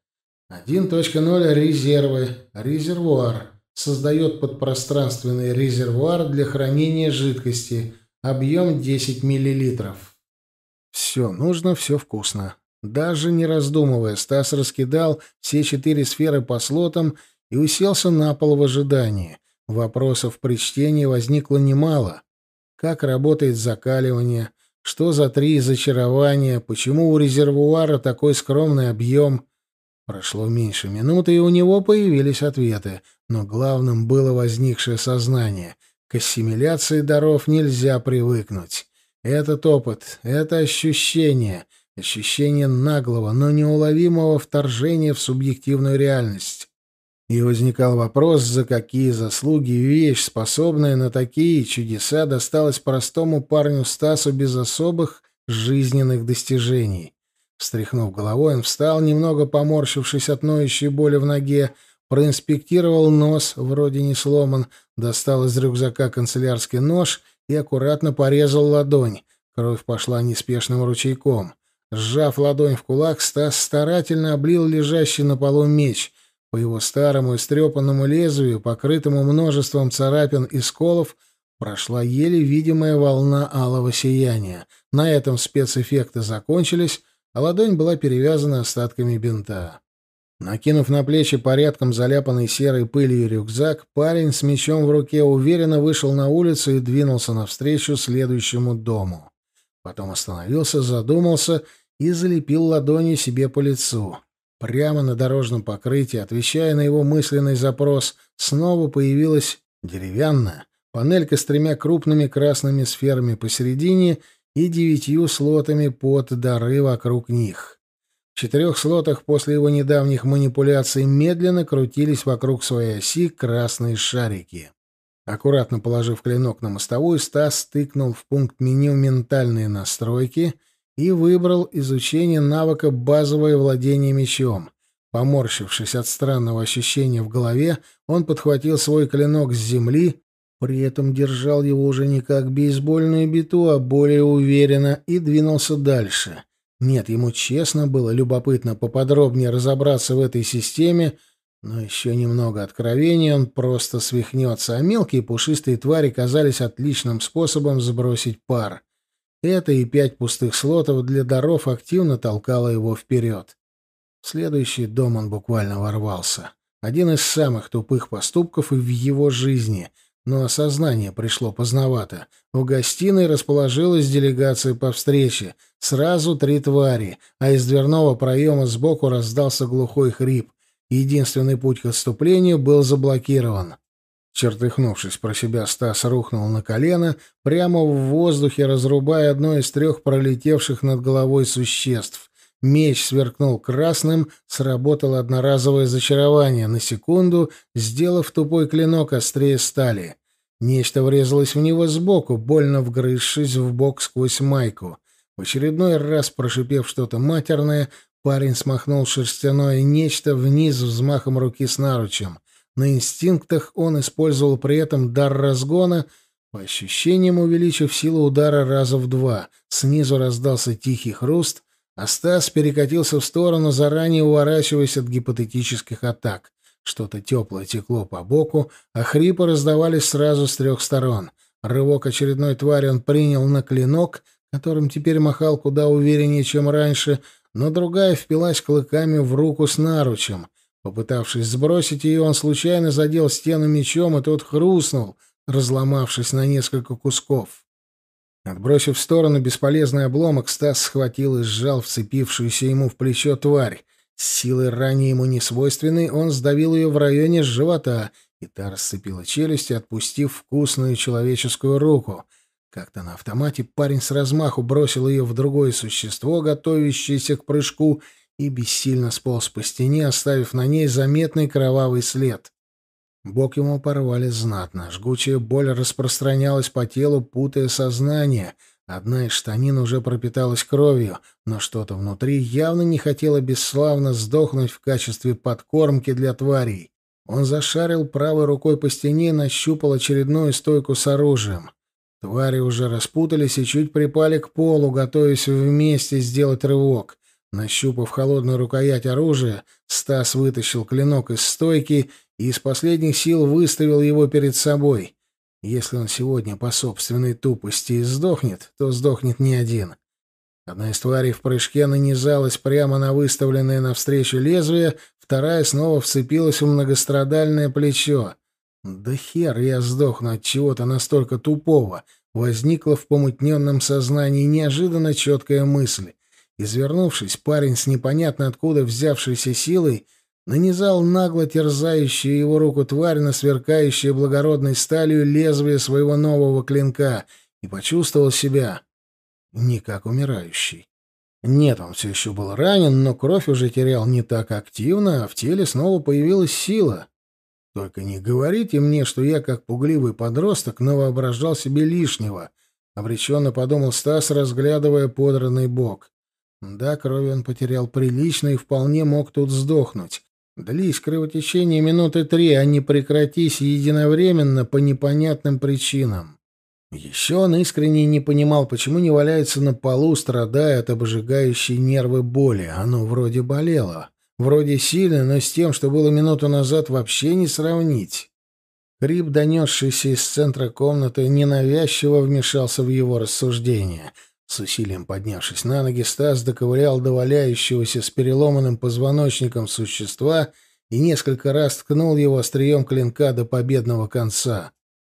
1.0 резервы. Резервуар. Создает подпространственный резервуар для хранения жидкости. Объем 10 мл. Все нужно, все вкусно. Даже не раздумывая, Стас раскидал все четыре сферы по слотам и уселся на пол в ожидании. Вопросов при чтении возникло немало как работает закаливание, что за три зачарования, почему у резервуара такой скромный объем. Прошло меньше минуты, и у него появились ответы, но главным было возникшее сознание. К ассимиляции даров нельзя привыкнуть. Этот опыт, это ощущение, ощущение наглого, но неуловимого вторжения в субъективную реальность и возникал вопрос, за какие заслуги вещь, способная на такие чудеса, досталась простому парню Стасу без особых жизненных достижений. Встряхнув головой, он встал, немного поморщившись от ноющей боли в ноге, проинспектировал нос, вроде не сломан, достал из рюкзака канцелярский нож и аккуратно порезал ладонь. Кровь пошла неспешным ручейком. Сжав ладонь в кулак, Стас старательно облил лежащий на полу меч — по его старому истрепанному лезвию, покрытому множеством царапин и сколов, прошла еле видимая волна алого сияния. На этом спецэффекты закончились, а ладонь была перевязана остатками бинта. Накинув на плечи порядком заляпанный серой пылью рюкзак, парень с мечом в руке уверенно вышел на улицу и двинулся навстречу следующему дому. Потом остановился, задумался и залепил ладони себе по лицу. Прямо на дорожном покрытии, отвечая на его мысленный запрос, снова появилась деревянная панелька с тремя крупными красными сферами посередине и девятью слотами под дары вокруг них. В четырех слотах после его недавних манипуляций медленно крутились вокруг своей оси красные шарики. Аккуратно положив клинок на мостовую, Стас стыкнул в пункт меню «Ментальные настройки» и выбрал изучение навыка «Базовое владение мечом». Поморщившись от странного ощущения в голове, он подхватил свой клинок с земли, при этом держал его уже не как бейсбольную биту, а более уверенно, и двинулся дальше. Нет, ему честно было любопытно поподробнее разобраться в этой системе, но еще немного откровений он просто свихнется, а мелкие пушистые твари казались отличным способом сбросить пар. Это и пять пустых слотов для даров активно толкало его вперед. В следующий дом он буквально ворвался. Один из самых тупых поступков и в его жизни, но осознание пришло поздновато. В гостиной расположилась делегация по встрече. Сразу три твари, а из дверного проема сбоку раздался глухой хрип. Единственный путь к отступлению был заблокирован. Чертыхнувшись про себя, Стас рухнул на колено, прямо в воздухе разрубая одно из трех пролетевших над головой существ. Меч сверкнул красным, сработало одноразовое зачарование, на секунду сделав тупой клинок острее стали. Нечто врезалось в него сбоку, больно вгрызшись в бок сквозь майку. В очередной раз, прошипев что-то матерное, парень смахнул шерстяное нечто вниз взмахом руки с наручем — на инстинктах он использовал при этом дар разгона, по ощущениям увеличив силу удара раза в два. Снизу раздался тихий хруст, а Стас перекатился в сторону, заранее уворачиваясь от гипотетических атак. Что-то теплое текло по боку, а хрипы раздавались сразу с трех сторон. Рывок очередной твари он принял на клинок, которым теперь махал куда увереннее, чем раньше, но другая впилась клыками в руку с наручем. Попытавшись сбросить ее, он случайно задел стену мечом, и тот хрустнул, разломавшись на несколько кусков. Отбросив в сторону бесполезный обломок, Стас схватил и сжал вцепившуюся ему в плечо тварь. С силой ранее ему несвойственной он сдавил ее в районе живота, и та расцепила челюсти, отпустив вкусную человеческую руку. Как-то на автомате парень с размаху бросил ее в другое существо, готовящееся к прыжку, и бессильно сполз по стене, оставив на ней заметный кровавый след. Бок ему порвали знатно. Жгучая боль распространялась по телу, путая сознание. Одна из штанин уже пропиталась кровью, но что-то внутри явно не хотело бесславно сдохнуть в качестве подкормки для тварей. Он зашарил правой рукой по стене и нащупал очередную стойку с оружием. Твари уже распутались и чуть припали к полу, готовясь вместе сделать рывок. Нащупав холодную рукоять оружия, Стас вытащил клинок из стойки и из последних сил выставил его перед собой. Если он сегодня по собственной тупости сдохнет, то сдохнет не один. Одна из тварей в прыжке нанизалась прямо на выставленное навстречу лезвие, вторая снова вцепилась в многострадальное плечо. «Да хер я сдохну от чего-то настолько тупого!» Возникла в помутненном сознании неожиданно четкая мысль — Извернувшись, парень с непонятно откуда взявшейся силой нанизал нагло терзающую его руку тварь на сверкающее благородной сталью лезвие своего нового клинка и почувствовал себя не как умирающий. Нет, он все еще был ранен, но кровь уже терял не так активно, а в теле снова появилась сила. Только не говорите мне, что я, как пугливый подросток, новоображал себе лишнего, — обреченно подумал Стас, разглядывая подранный бок. Да, крови он потерял прилично и вполне мог тут сдохнуть. Длись кровотечение минуты три, а не прекратись единовременно по непонятным причинам. Еще он искренне не понимал, почему не валяется на полу, страдая от обжигающей нервы боли. Оно вроде болело. Вроде сильно, но с тем, что было минуту назад, вообще не сравнить. Крип, донесшийся из центра комнаты, ненавязчиво вмешался в его рассуждения — с усилием поднявшись на ноги, Стас доковырял до валяющегося с переломанным позвоночником существа и несколько раз ткнул его острием клинка до победного конца,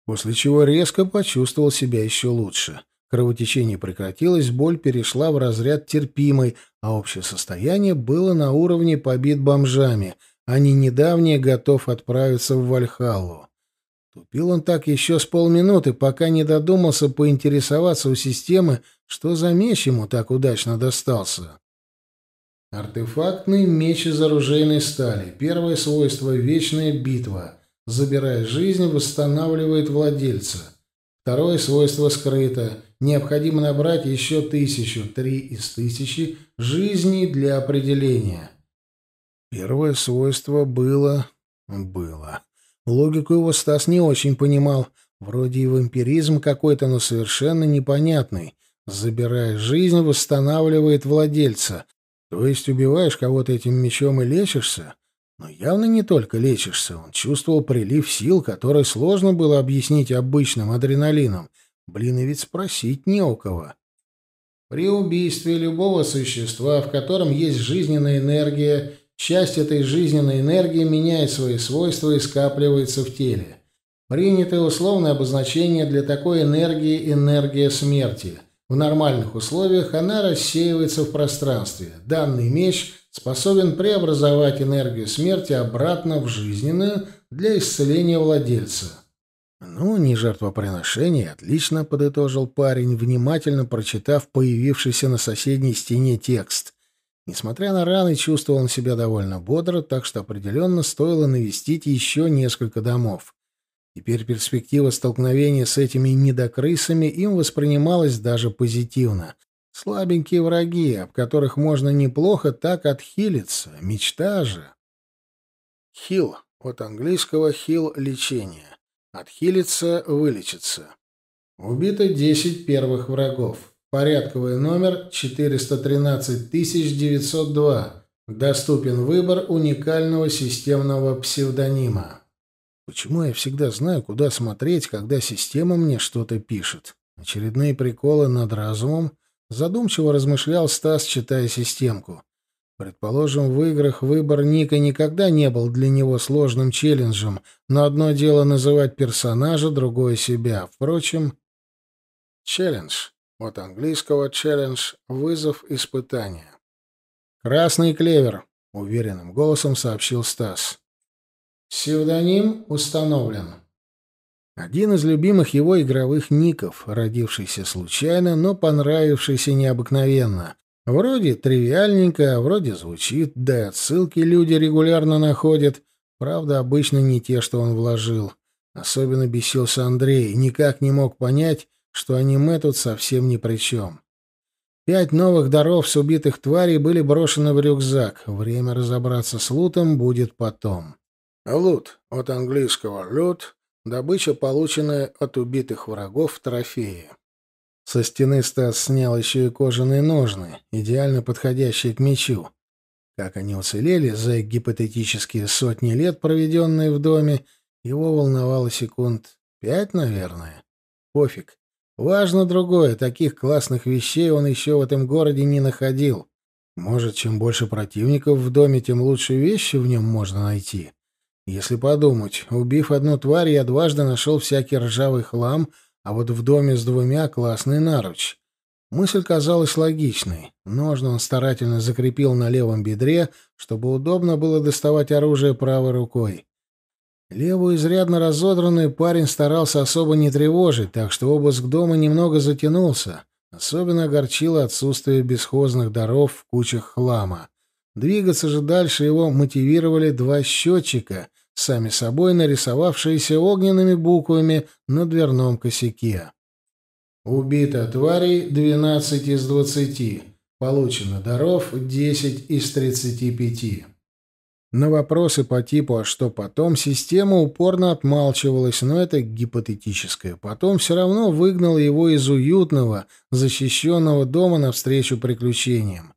после чего резко почувствовал себя еще лучше. Кровотечение прекратилось, боль перешла в разряд терпимой, а общее состояние было на уровне побит бомжами, а не недавнее готов отправиться в Вальхаллу. Тупил он так еще с полминуты, пока не додумался поинтересоваться у системы, что за меч ему так удачно достался. Артефактный меч из оружейной стали. Первое свойство — вечная битва. Забирая жизнь, восстанавливает владельца. Второе свойство скрыто. Необходимо набрать еще тысячу, три из тысячи жизней для определения. Первое свойство было... было. Логику его Стас не очень понимал. Вроде и вампиризм какой-то, но совершенно непонятный. Забирая жизнь, восстанавливает владельца. То есть убиваешь кого-то этим мечом и лечишься? Но явно не только лечишься. Он чувствовал прилив сил, который сложно было объяснить обычным адреналином. Блин, и ведь спросить не у кого. При убийстве любого существа, в котором есть жизненная энергия, Часть этой жизненной энергии меняет свои свойства и скапливается в теле. Принятое условное обозначение для такой энергии – энергия смерти. В нормальных условиях она рассеивается в пространстве. Данный меч способен преобразовать энергию смерти обратно в жизненную для исцеления владельца. «Ну, не жертвоприношение, отлично», — подытожил парень, внимательно прочитав появившийся на соседней стене текст. Несмотря на раны, чувствовал он себя довольно бодро, так что определенно стоило навестить еще несколько домов. Теперь перспектива столкновения с этими недокрысами им воспринималась даже позитивно. Слабенькие враги, об которых можно неплохо так отхилиться. Мечта же. Хил. От английского хил — лечение. Отхилиться — вылечиться. Убито десять первых врагов. Порядковый номер 413902. Доступен выбор уникального системного псевдонима. Почему я всегда знаю, куда смотреть, когда система мне что-то пишет? Очередные приколы над разумом? Задумчиво размышлял Стас, читая системку. Предположим, в играх выбор Ника никогда не был для него сложным челленджем, но одно дело называть персонажа, другое — себя. Впрочем, челлендж от английского «челлендж» — вызов испытания. «Красный клевер», — уверенным голосом сообщил Стас. Псевдоним установлен. Один из любимых его игровых ников, родившийся случайно, но понравившийся необыкновенно. Вроде тривиальненько, а вроде звучит, да и отсылки люди регулярно находят. Правда, обычно не те, что он вложил. Особенно бесился Андрей, никак не мог понять, что аниме тут совсем ни при чем. Пять новых даров с убитых тварей были брошены в рюкзак. Время разобраться с лутом будет потом. Лут от английского «лют» — добыча, полученная от убитых врагов в трофее. Со стены Стас снял еще и кожаные ножны, идеально подходящие к мечу. Как они уцелели за гипотетические сотни лет, проведенные в доме, его волновало секунд пять, наверное. Пофиг. Важно другое, таких классных вещей он еще в этом городе не находил. Может, чем больше противников в доме, тем лучше вещи в нем можно найти. Если подумать, убив одну тварь, я дважды нашел всякий ржавый хлам, а вот в доме с двумя классный наруч. Мысль казалась логичной. Ножны он старательно закрепил на левом бедре, чтобы удобно было доставать оружие правой рукой. Левую изрядно разодранную парень старался особо не тревожить, так что обыск дома немного затянулся. Особенно огорчило отсутствие бесхозных даров в кучах хлама. Двигаться же дальше его мотивировали два счетчика, сами собой нарисовавшиеся огненными буквами на дверном косяке. Убито тварей 12 из 20. Получено даров 10 из 35. На вопросы по типу «а что потом?» система упорно отмалчивалась, но это гипотетическое. Потом все равно выгнал его из уютного, защищенного дома навстречу приключениям.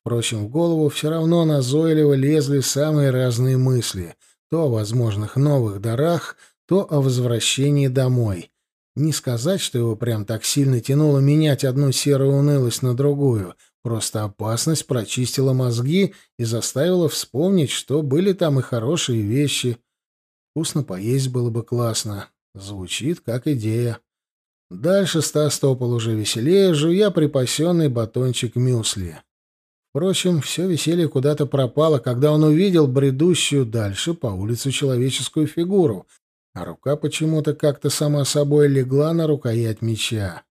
Впрочем, в голову все равно назойливо лезли самые разные мысли. То о возможных новых дарах, то о возвращении домой. Не сказать, что его прям так сильно тянуло менять одну серую унылость на другую — Просто опасность прочистила мозги и заставила вспомнить, что были там и хорошие вещи. Вкусно поесть было бы классно. Звучит как идея. Дальше Стас топал уже веселее, жуя припасенный батончик мюсли. Впрочем, все веселье куда-то пропало, когда он увидел бредущую дальше по улицу человеческую фигуру, а рука почему-то как-то сама собой легла на рукоять меча.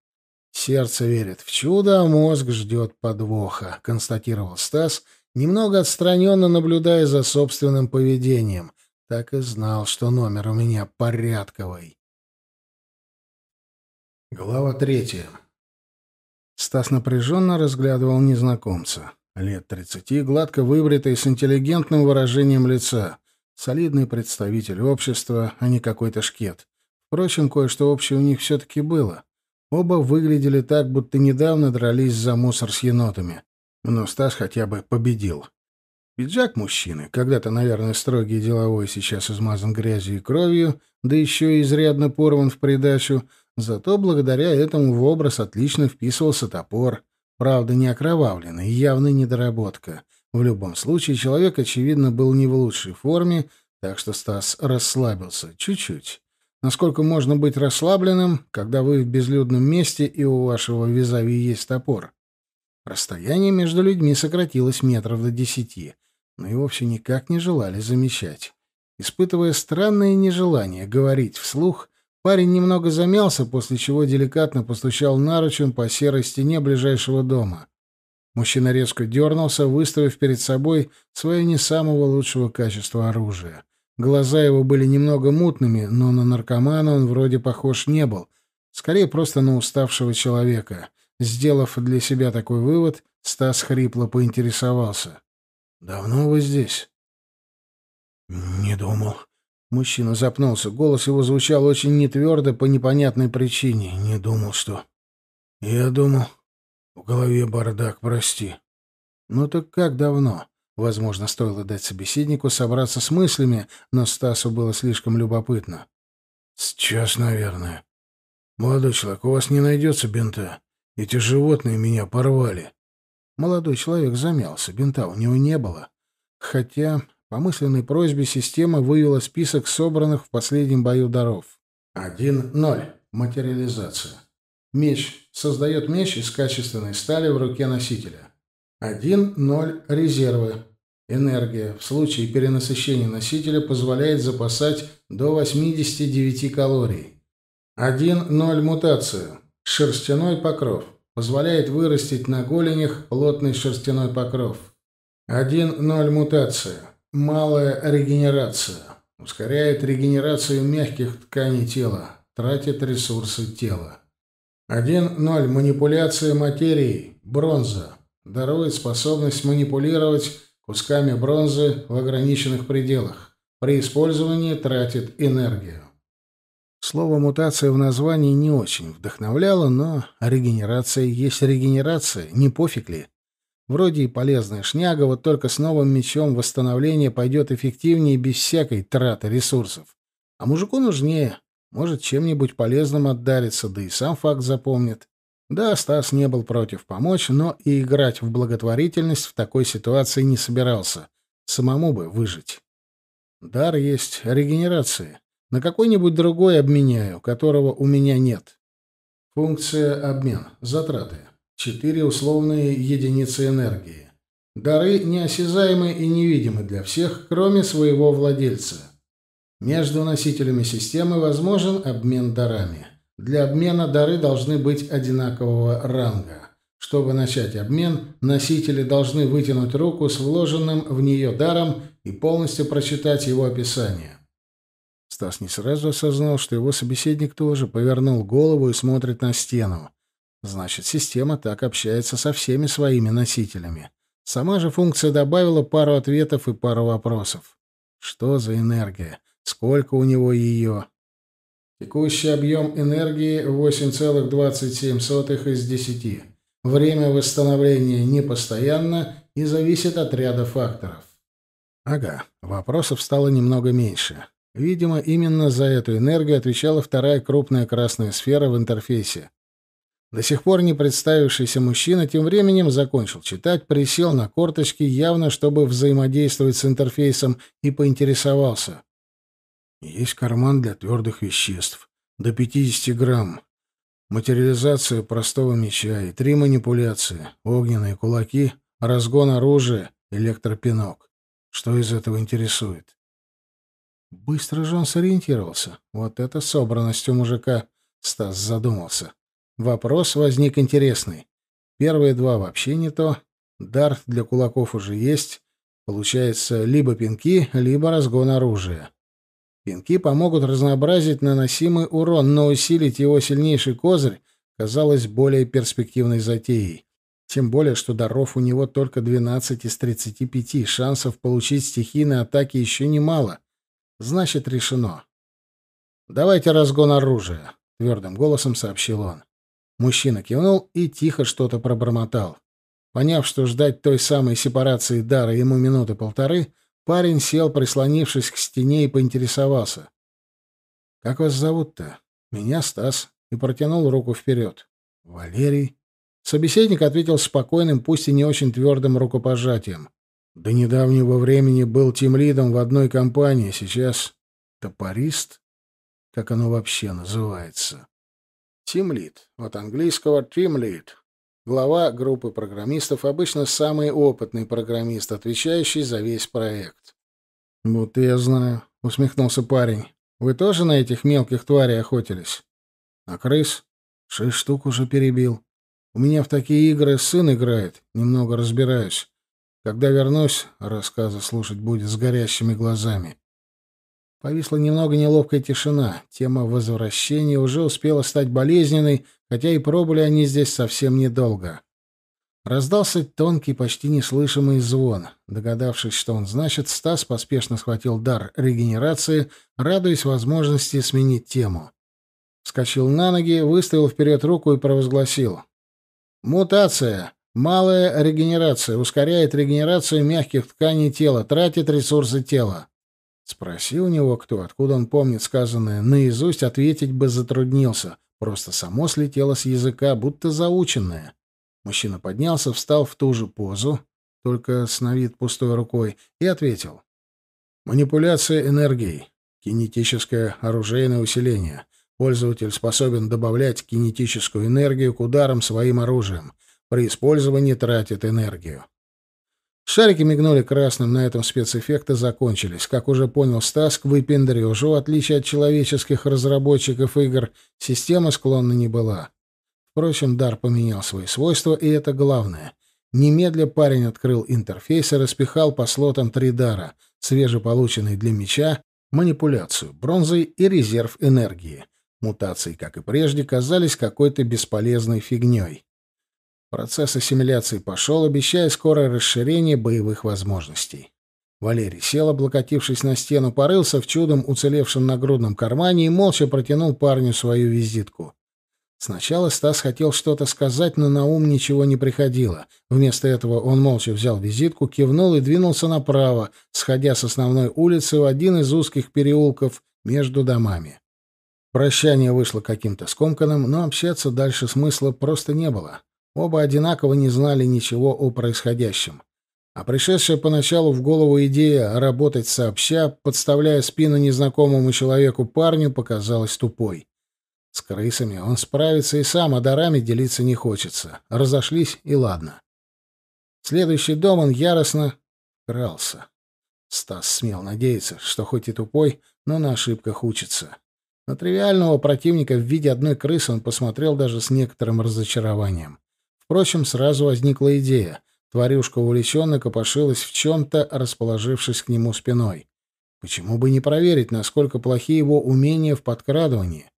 «Сердце верит в чудо, а мозг ждет подвоха», — констатировал Стас, немного отстраненно наблюдая за собственным поведением. Так и знал, что номер у меня порядковый. Глава третья. Стас напряженно разглядывал незнакомца. Лет тридцати, гладко выбритый, с интеллигентным выражением лица. Солидный представитель общества, а не какой-то шкет. Впрочем, кое-что общее у них все-таки было. Оба выглядели так, будто недавно дрались за мусор с енотами. Но Стас хотя бы победил. Пиджак мужчины, когда-то, наверное, строгий и деловой, сейчас измазан грязью и кровью, да еще и изрядно порван в придачу, зато благодаря этому в образ отлично вписывался топор. Правда, не окровавленный, явная недоработка. В любом случае, человек, очевидно, был не в лучшей форме, так что Стас расслабился. Чуть-чуть. Насколько можно быть расслабленным, когда вы в безлюдном месте и у вашего визави есть топор? Расстояние между людьми сократилось метров до десяти, но его все никак не желали замечать. Испытывая странное нежелание говорить вслух, парень немного замялся, после чего деликатно постучал наручем по серой стене ближайшего дома. Мужчина резко дернулся, выставив перед собой свое не самого лучшего качества оружие. Глаза его были немного мутными, но на наркомана он вроде похож не был. Скорее, просто на уставшего человека. Сделав для себя такой вывод, Стас хрипло поинтересовался. «Давно вы здесь?» «Не думал». Мужчина запнулся. Голос его звучал очень нетвердо по непонятной причине. «Не думал, что...» «Я думал...» «В голове бардак, прости». «Ну так как давно?» Возможно, стоило дать собеседнику собраться с мыслями, но Стасу было слишком любопытно. «Сейчас, наверное. Молодой человек, у вас не найдется бинта. Эти животные меня порвали». Молодой человек замялся, бинта у него не было. Хотя по мысленной просьбе система вывела список собранных в последнем бою даров. 1-0. Материализация. Меч. Создает меч из качественной стали в руке носителя. 1-0. Резервы. Энергия в случае перенасыщения носителя позволяет запасать до 89 калорий. 1.0 мутация. Шерстяной покров. Позволяет вырастить на голенях плотный шерстяной покров. 1.0 мутация. Малая регенерация. Ускоряет регенерацию мягких тканей тела. Тратит ресурсы тела. 1.0 манипуляция материей. Бронза. Дарует способность манипулировать кусками бронзы в ограниченных пределах. При использовании тратит энергию. Слово «мутация» в названии не очень вдохновляло, но регенерация есть регенерация, не пофиг ли. Вроде и полезная шняга, вот только с новым мечом восстановление пойдет эффективнее без всякой траты ресурсов. А мужику нужнее, может чем-нибудь полезным отдарится, да и сам факт запомнит. Да, Стас не был против помочь, но и играть в благотворительность в такой ситуации не собирался. Самому бы выжить. Дар есть регенерации. На какой-нибудь другой обменяю, которого у меня нет. Функция обмен. Затраты. Четыре условные единицы энергии. Дары неосязаемы и невидимы для всех, кроме своего владельца. Между носителями системы возможен обмен дарами. Для обмена дары должны быть одинакового ранга. Чтобы начать обмен, носители должны вытянуть руку с вложенным в нее даром и полностью прочитать его описание. Стас не сразу осознал, что его собеседник тоже повернул голову и смотрит на стену. Значит, система так общается со всеми своими носителями. Сама же функция добавила пару ответов и пару вопросов. Что за энергия? Сколько у него ее? Текущий объем энергии 8,27 из 10. Время восстановления непостоянно и зависит от ряда факторов. Ага, вопросов стало немного меньше. Видимо, именно за эту энергию отвечала вторая крупная красная сфера в интерфейсе. До сих пор не представившийся мужчина тем временем закончил читать, присел на корточки, явно чтобы взаимодействовать с интерфейсом, и поинтересовался. Есть карман для твердых веществ. До 50 грамм. Материализация простого меча и три манипуляции. Огненные кулаки, разгон оружия, электропинок. Что из этого интересует? Быстро же он сориентировался. Вот это собранность у мужика. Стас задумался. Вопрос возник интересный. Первые два вообще не то. Дарт для кулаков уже есть. Получается, либо пинки, либо разгон оружия. Пинки помогут разнообразить наносимый урон, но усилить его сильнейший козырь казалось более перспективной затеей. Тем более, что даров у него только 12 из 35, шансов получить стихийные атаки еще немало. Значит, решено. «Давайте разгон оружия», — твердым голосом сообщил он. Мужчина кивнул и тихо что-то пробормотал. Поняв, что ждать той самой сепарации дара ему минуты полторы, Парень сел, прислонившись к стене, и поинтересовался. «Как вас зовут-то?» «Меня Стас», и протянул руку вперед. «Валерий?» Собеседник ответил спокойным, пусть и не очень твердым рукопожатием. «До недавнего времени был тимлидом в одной компании, а сейчас топорист, как оно вообще называется». Тимлид, от английского «team lead», Глава группы программистов обычно самый опытный программист, отвечающий за весь проект. Вот я знаю», — усмехнулся парень. «Вы тоже на этих мелких тварей охотились?» «А крыс?» «Шесть штук уже перебил. У меня в такие игры сын играет, немного разбираюсь. Когда вернусь, рассказы слушать будет с горящими глазами». Повисла немного неловкая тишина. Тема возвращения уже успела стать болезненной, хотя и пробыли они здесь совсем недолго. Раздался тонкий, почти неслышимый звон. Догадавшись, что он значит, Стас поспешно схватил дар регенерации, радуясь возможности сменить тему. Вскочил на ноги, выставил вперед руку и провозгласил. «Мутация! Малая регенерация. Ускоряет регенерацию мягких тканей тела, тратит ресурсы тела». Спроси у него кто, откуда он помнит сказанное наизусть, ответить бы затруднился. Просто само слетело с языка, будто заученное. Мужчина поднялся, встал в ту же позу, только с на вид пустой рукой, и ответил. «Манипуляция энергией. Кинетическое оружейное усиление. Пользователь способен добавлять кинетическую энергию к ударам своим оружием. При использовании тратит энергию. Шарики мигнули красным, на этом спецэффекты закончились. Как уже понял Стас, к выпендрежу, в отличие от человеческих разработчиков игр, система склонна не была. Впрочем, дар поменял свои свойства, и это главное. Немедля парень открыл интерфейс и распихал по слотам три дара, свежеполученный для меча, манипуляцию, бронзой и резерв энергии. Мутации, как и прежде, казались какой-то бесполезной фигней. Процесс ассимиляции пошел, обещая скорое расширение боевых возможностей. Валерий сел, облокотившись на стену, порылся в чудом уцелевшем нагрудном кармане и молча протянул парню свою визитку. Сначала Стас хотел что-то сказать, но на ум ничего не приходило. Вместо этого он молча взял визитку, кивнул и двинулся направо, сходя с основной улицы в один из узких переулков между домами. Прощание вышло каким-то скомканным, но общаться дальше смысла просто не было. Оба одинаково не знали ничего о происходящем. А пришедшая поначалу в голову идея работать сообща, подставляя спину незнакомому человеку парню, показалась тупой. С крысами он справится и сам, а дарами делиться не хочется. Разошлись, и ладно. В следующий дом он яростно крался. Стас смел надеяться, что хоть и тупой, но на ошибках учится. На тривиального противника в виде одной крысы он посмотрел даже с некоторым разочарованием. Впрочем, сразу возникла идея. Тварюшка увлеченно копошилась в чем-то, расположившись к нему спиной. Почему бы не проверить, насколько плохи его умения в подкрадывании?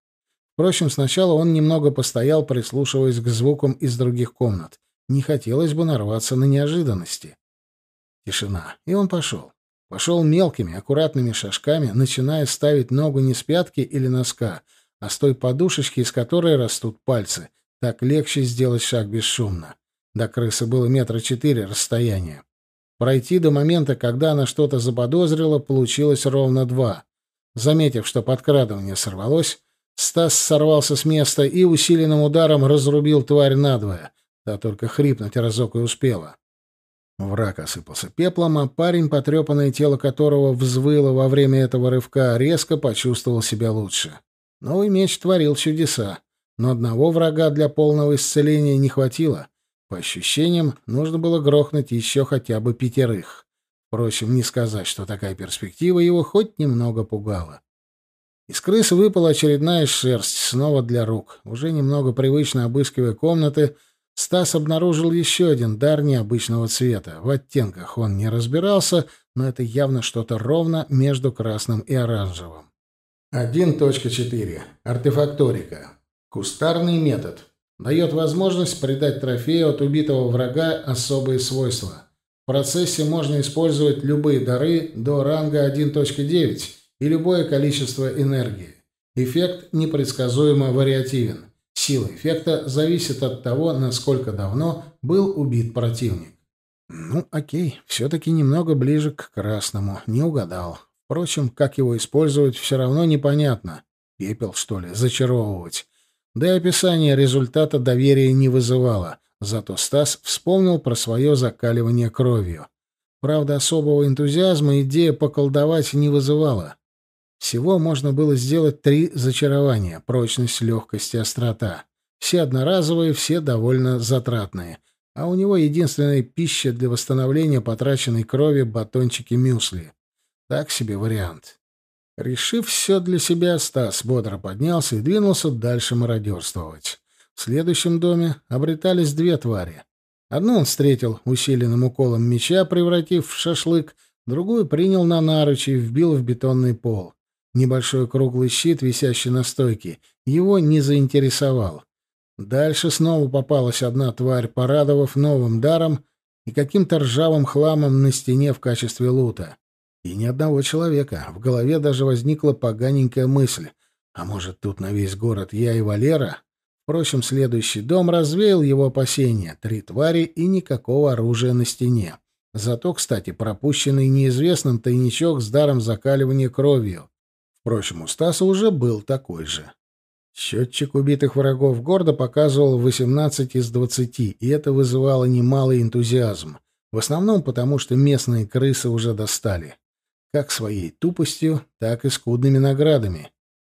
Впрочем, сначала он немного постоял, прислушиваясь к звукам из других комнат. Не хотелось бы нарваться на неожиданности. Тишина. И он пошел. Пошел мелкими, аккуратными шажками, начиная ставить ногу не с пятки или носка, а с той подушечки, из которой растут пальцы, так легче сделать шаг бесшумно. До крысы было метра четыре расстояние. Пройти до момента, когда она что-то заподозрила, получилось ровно два. Заметив, что подкрадывание сорвалось, Стас сорвался с места и усиленным ударом разрубил тварь надвое. Та только хрипнуть разок и успела. Враг осыпался пеплом, а парень, потрепанное тело которого взвыло во время этого рывка, резко почувствовал себя лучше. Новый ну меч творил чудеса но одного врага для полного исцеления не хватило. По ощущениям, нужно было грохнуть еще хотя бы пятерых. Впрочем, не сказать, что такая перспектива его хоть немного пугала. Из крыс выпала очередная шерсть, снова для рук. Уже немного привычно обыскивая комнаты, Стас обнаружил еще один дар необычного цвета. В оттенках он не разбирался, но это явно что-то ровно между красным и оранжевым. 1.4. Артефакторика. Кустарный метод дает возможность придать трофею от убитого врага особые свойства. В процессе можно использовать любые дары до ранга 1.9 и любое количество энергии. Эффект непредсказуемо вариативен. Сила эффекта зависит от того, насколько давно был убит противник. Ну, окей, все-таки немного ближе к красному, не угадал. Впрочем, как его использовать, все равно непонятно. Пепел, что ли, зачаровывать? да и описание результата доверия не вызывало, зато Стас вспомнил про свое закаливание кровью. Правда, особого энтузиазма идея поколдовать не вызывала. Всего можно было сделать три зачарования — прочность, легкость и острота. Все одноразовые, все довольно затратные. А у него единственная пища для восстановления потраченной крови — батончики мюсли. Так себе вариант. Решив все для себя, Стас бодро поднялся и двинулся дальше мародерствовать. В следующем доме обретались две твари. Одну он встретил усиленным уколом меча, превратив в шашлык, другую принял на наручи и вбил в бетонный пол. Небольшой круглый щит, висящий на стойке, его не заинтересовал. Дальше снова попалась одна тварь, порадовав новым даром и каким-то ржавым хламом на стене в качестве лута. И ни одного человека. В голове даже возникла поганенькая мысль. А может, тут на весь город я и Валера? Впрочем, следующий дом развеял его опасения. Три твари и никакого оружия на стене. Зато, кстати, пропущенный неизвестным тайничок с даром закаливания кровью. Впрочем, у Стаса уже был такой же. Счетчик убитых врагов города показывал 18 из 20, и это вызывало немалый энтузиазм. В основном потому, что местные крысы уже достали как своей тупостью, так и скудными наградами.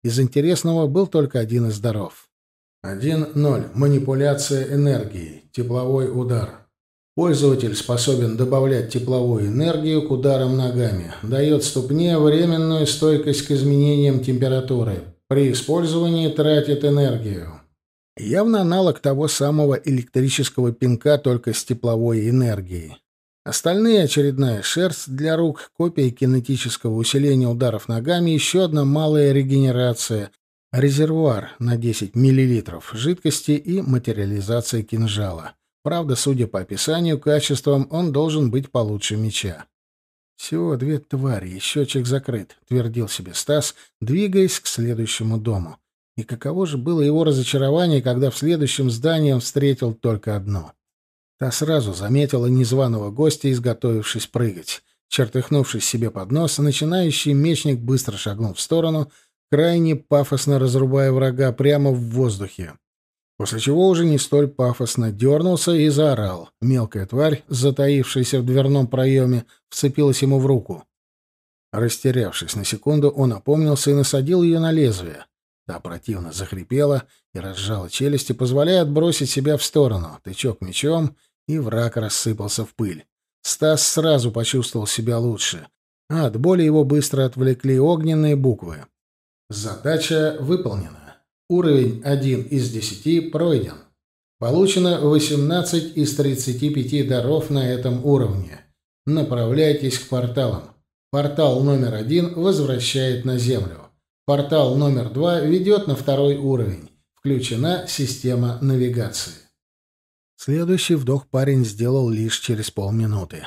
Из интересного был только один из даров. 1.0. Манипуляция энергией. Тепловой удар. Пользователь способен добавлять тепловую энергию к ударам ногами. Дает ступне временную стойкость к изменениям температуры. При использовании тратит энергию. Явно аналог того самого электрического пинка, только с тепловой энергией. Остальные — очередная шерсть для рук, копия кинетического усиления ударов ногами, еще одна малая регенерация, резервуар на 10 мл жидкости и материализация кинжала. Правда, судя по описанию, качеством он должен быть получше меча. «Всего две твари, и счетчик закрыт», — твердил себе Стас, двигаясь к следующему дому. И каково же было его разочарование, когда в следующем здании он встретил только одно — Та сразу заметила незваного гостя, изготовившись прыгать. Чертыхнувшись себе под нос, начинающий мечник быстро шагнул в сторону, крайне пафосно разрубая врага прямо в воздухе. После чего уже не столь пафосно дернулся и заорал. Мелкая тварь, затаившаяся в дверном проеме, вцепилась ему в руку. Растерявшись на секунду, он опомнился и насадил ее на лезвие. Та противно захрипела и разжала челюсти, позволяя отбросить себя в сторону. Тычок мечом, и враг рассыпался в пыль. Стас сразу почувствовал себя лучше, а от боли его быстро отвлекли огненные буквы. Задача выполнена. Уровень 1 из 10 пройден. Получено 18 из 35 даров на этом уровне. Направляйтесь к порталам. Портал номер 1 возвращает на Землю. Портал номер 2 ведет на второй уровень. Включена система навигации. Следующий вдох парень сделал лишь через полминуты.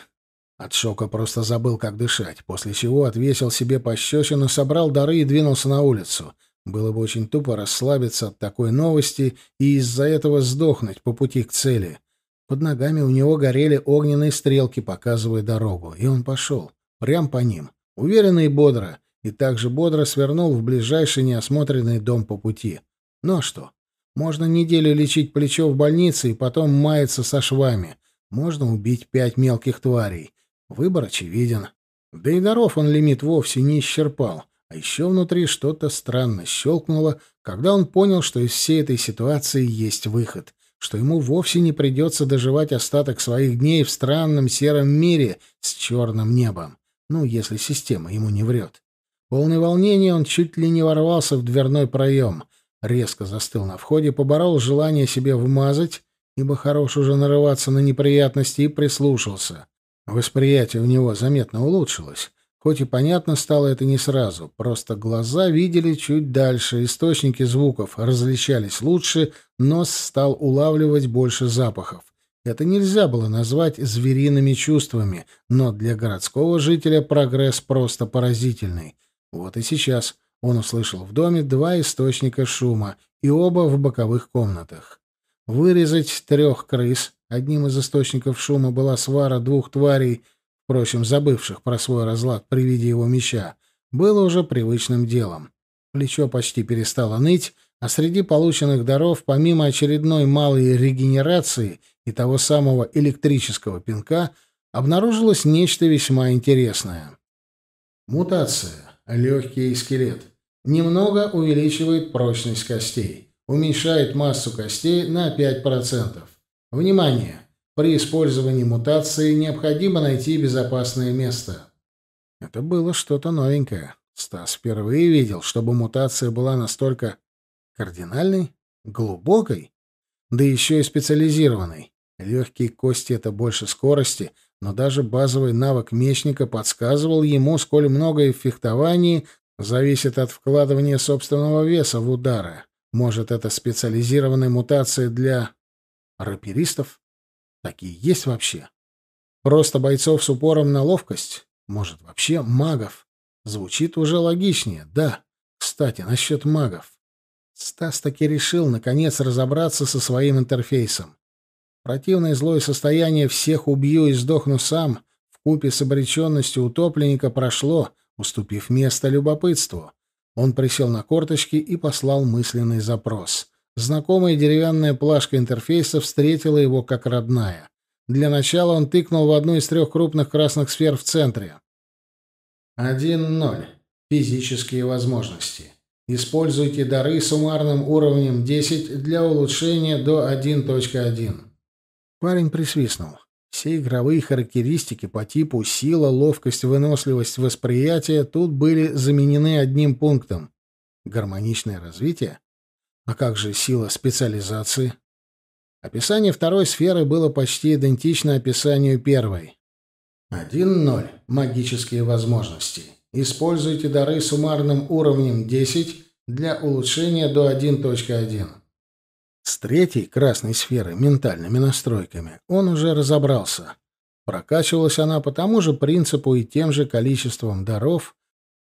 От шока просто забыл, как дышать, после чего отвесил себе пощечину, собрал дары и двинулся на улицу. Было бы очень тупо расслабиться от такой новости и из-за этого сдохнуть по пути к цели. Под ногами у него горели огненные стрелки, показывая дорогу, и он пошел. Прям по ним. Уверенно и бодро. И также бодро свернул в ближайший неосмотренный дом по пути. Ну а что? Можно неделю лечить плечо в больнице и потом маяться со швами. Можно убить пять мелких тварей. Выбор очевиден. Да и даров он лимит вовсе не исчерпал. А еще внутри что-то странно щелкнуло, когда он понял, что из всей этой ситуации есть выход, что ему вовсе не придется доживать остаток своих дней в странном сером мире с черным небом. Ну, если система ему не врет. Полный волнения он чуть ли не ворвался в дверной проем — резко застыл на входе, поборол желание себе вмазать, ибо хорош уже нарываться на неприятности, и прислушался. Восприятие у него заметно улучшилось. Хоть и понятно стало это не сразу, просто глаза видели чуть дальше, источники звуков различались лучше, нос стал улавливать больше запахов. Это нельзя было назвать звериными чувствами, но для городского жителя прогресс просто поразительный. Вот и сейчас — он услышал в доме два источника шума, и оба в боковых комнатах. Вырезать трех крыс, одним из источников шума была свара двух тварей, впрочем, забывших про свой разлад при виде его меча, было уже привычным делом. Плечо почти перестало ныть, а среди полученных даров, помимо очередной малой регенерации и того самого электрического пинка, обнаружилось нечто весьма интересное. Мутация легкий скелет. Немного увеличивает прочность костей. Уменьшает массу костей на 5%. Внимание! При использовании мутации необходимо найти безопасное место. Это было что-то новенькое. Стас впервые видел, чтобы мутация была настолько кардинальной, глубокой, да еще и специализированной. Легкие кости — это больше скорости, но даже базовый навык мечника подсказывал ему, сколь многое в фехтовании зависит от вкладывания собственного веса в удары. Может, это специализированная мутация для раперистов? Такие есть вообще? Просто бойцов с упором на ловкость? Может, вообще магов? Звучит уже логичнее, да. Кстати, насчет магов. Стас таки решил, наконец, разобраться со своим интерфейсом. Противное злое состояние «всех убью и сдохну сам» в купе с обреченностью утопленника прошло, уступив место любопытству. Он присел на корточки и послал мысленный запрос. Знакомая деревянная плашка интерфейса встретила его как родная. Для начала он тыкнул в одну из трех крупных красных сфер в центре. 1.0. Физические возможности. Используйте дары суммарным уровнем 10 для улучшения до 1.1. Парень присвистнул. Все игровые характеристики по типу сила, ловкость, выносливость, восприятие тут были заменены одним пунктом — гармоничное развитие. А как же сила специализации? Описание второй сферы было почти идентично описанию первой. 1.0. Магические возможности. Используйте дары суммарным уровнем 10 для улучшения до 1.1. С третьей красной сферы, ментальными настройками, он уже разобрался. Прокачивалась она по тому же принципу и тем же количеством даров,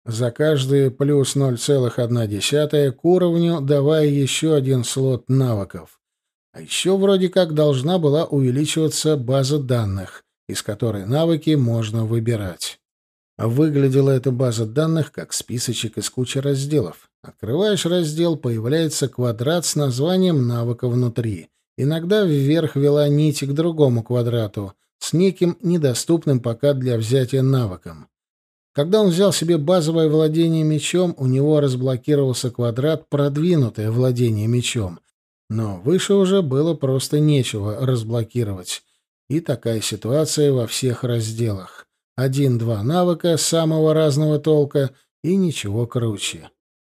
за каждые плюс 0,1 к уровню, давая еще один слот навыков. А еще вроде как должна была увеличиваться база данных, из которой навыки можно выбирать. Выглядела эта база данных как списочек из кучи разделов. Открываешь раздел, появляется квадрат с названием навыка внутри. Иногда вверх вела нить к другому квадрату, с неким недоступным пока для взятия навыком. Когда он взял себе базовое владение мечом, у него разблокировался квадрат «Продвинутое владение мечом». Но выше уже было просто нечего разблокировать. И такая ситуация во всех разделах. Один-два навыка самого разного толка и ничего круче.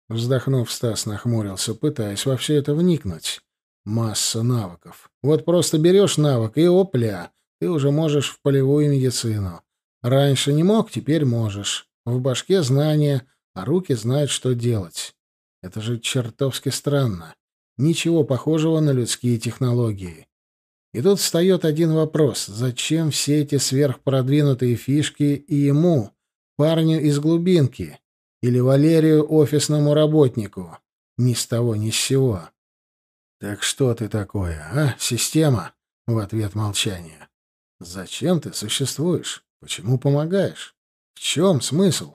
Вздохнув, Стас нахмурился, пытаясь во все это вникнуть. Масса навыков. Вот просто берешь навык и опля, ты уже можешь в полевую медицину. Раньше не мог, теперь можешь. В башке знания, а руки знают, что делать. Это же чертовски странно. Ничего похожего на людские технологии. И тут встает один вопрос. Зачем все эти сверхпродвинутые фишки и ему, парню из глубинки, или Валерию, офисному работнику? Ни с того, ни с сего. «Так что ты такое, а, система?» — в ответ молчание. «Зачем ты существуешь? Почему помогаешь? В чем смысл?»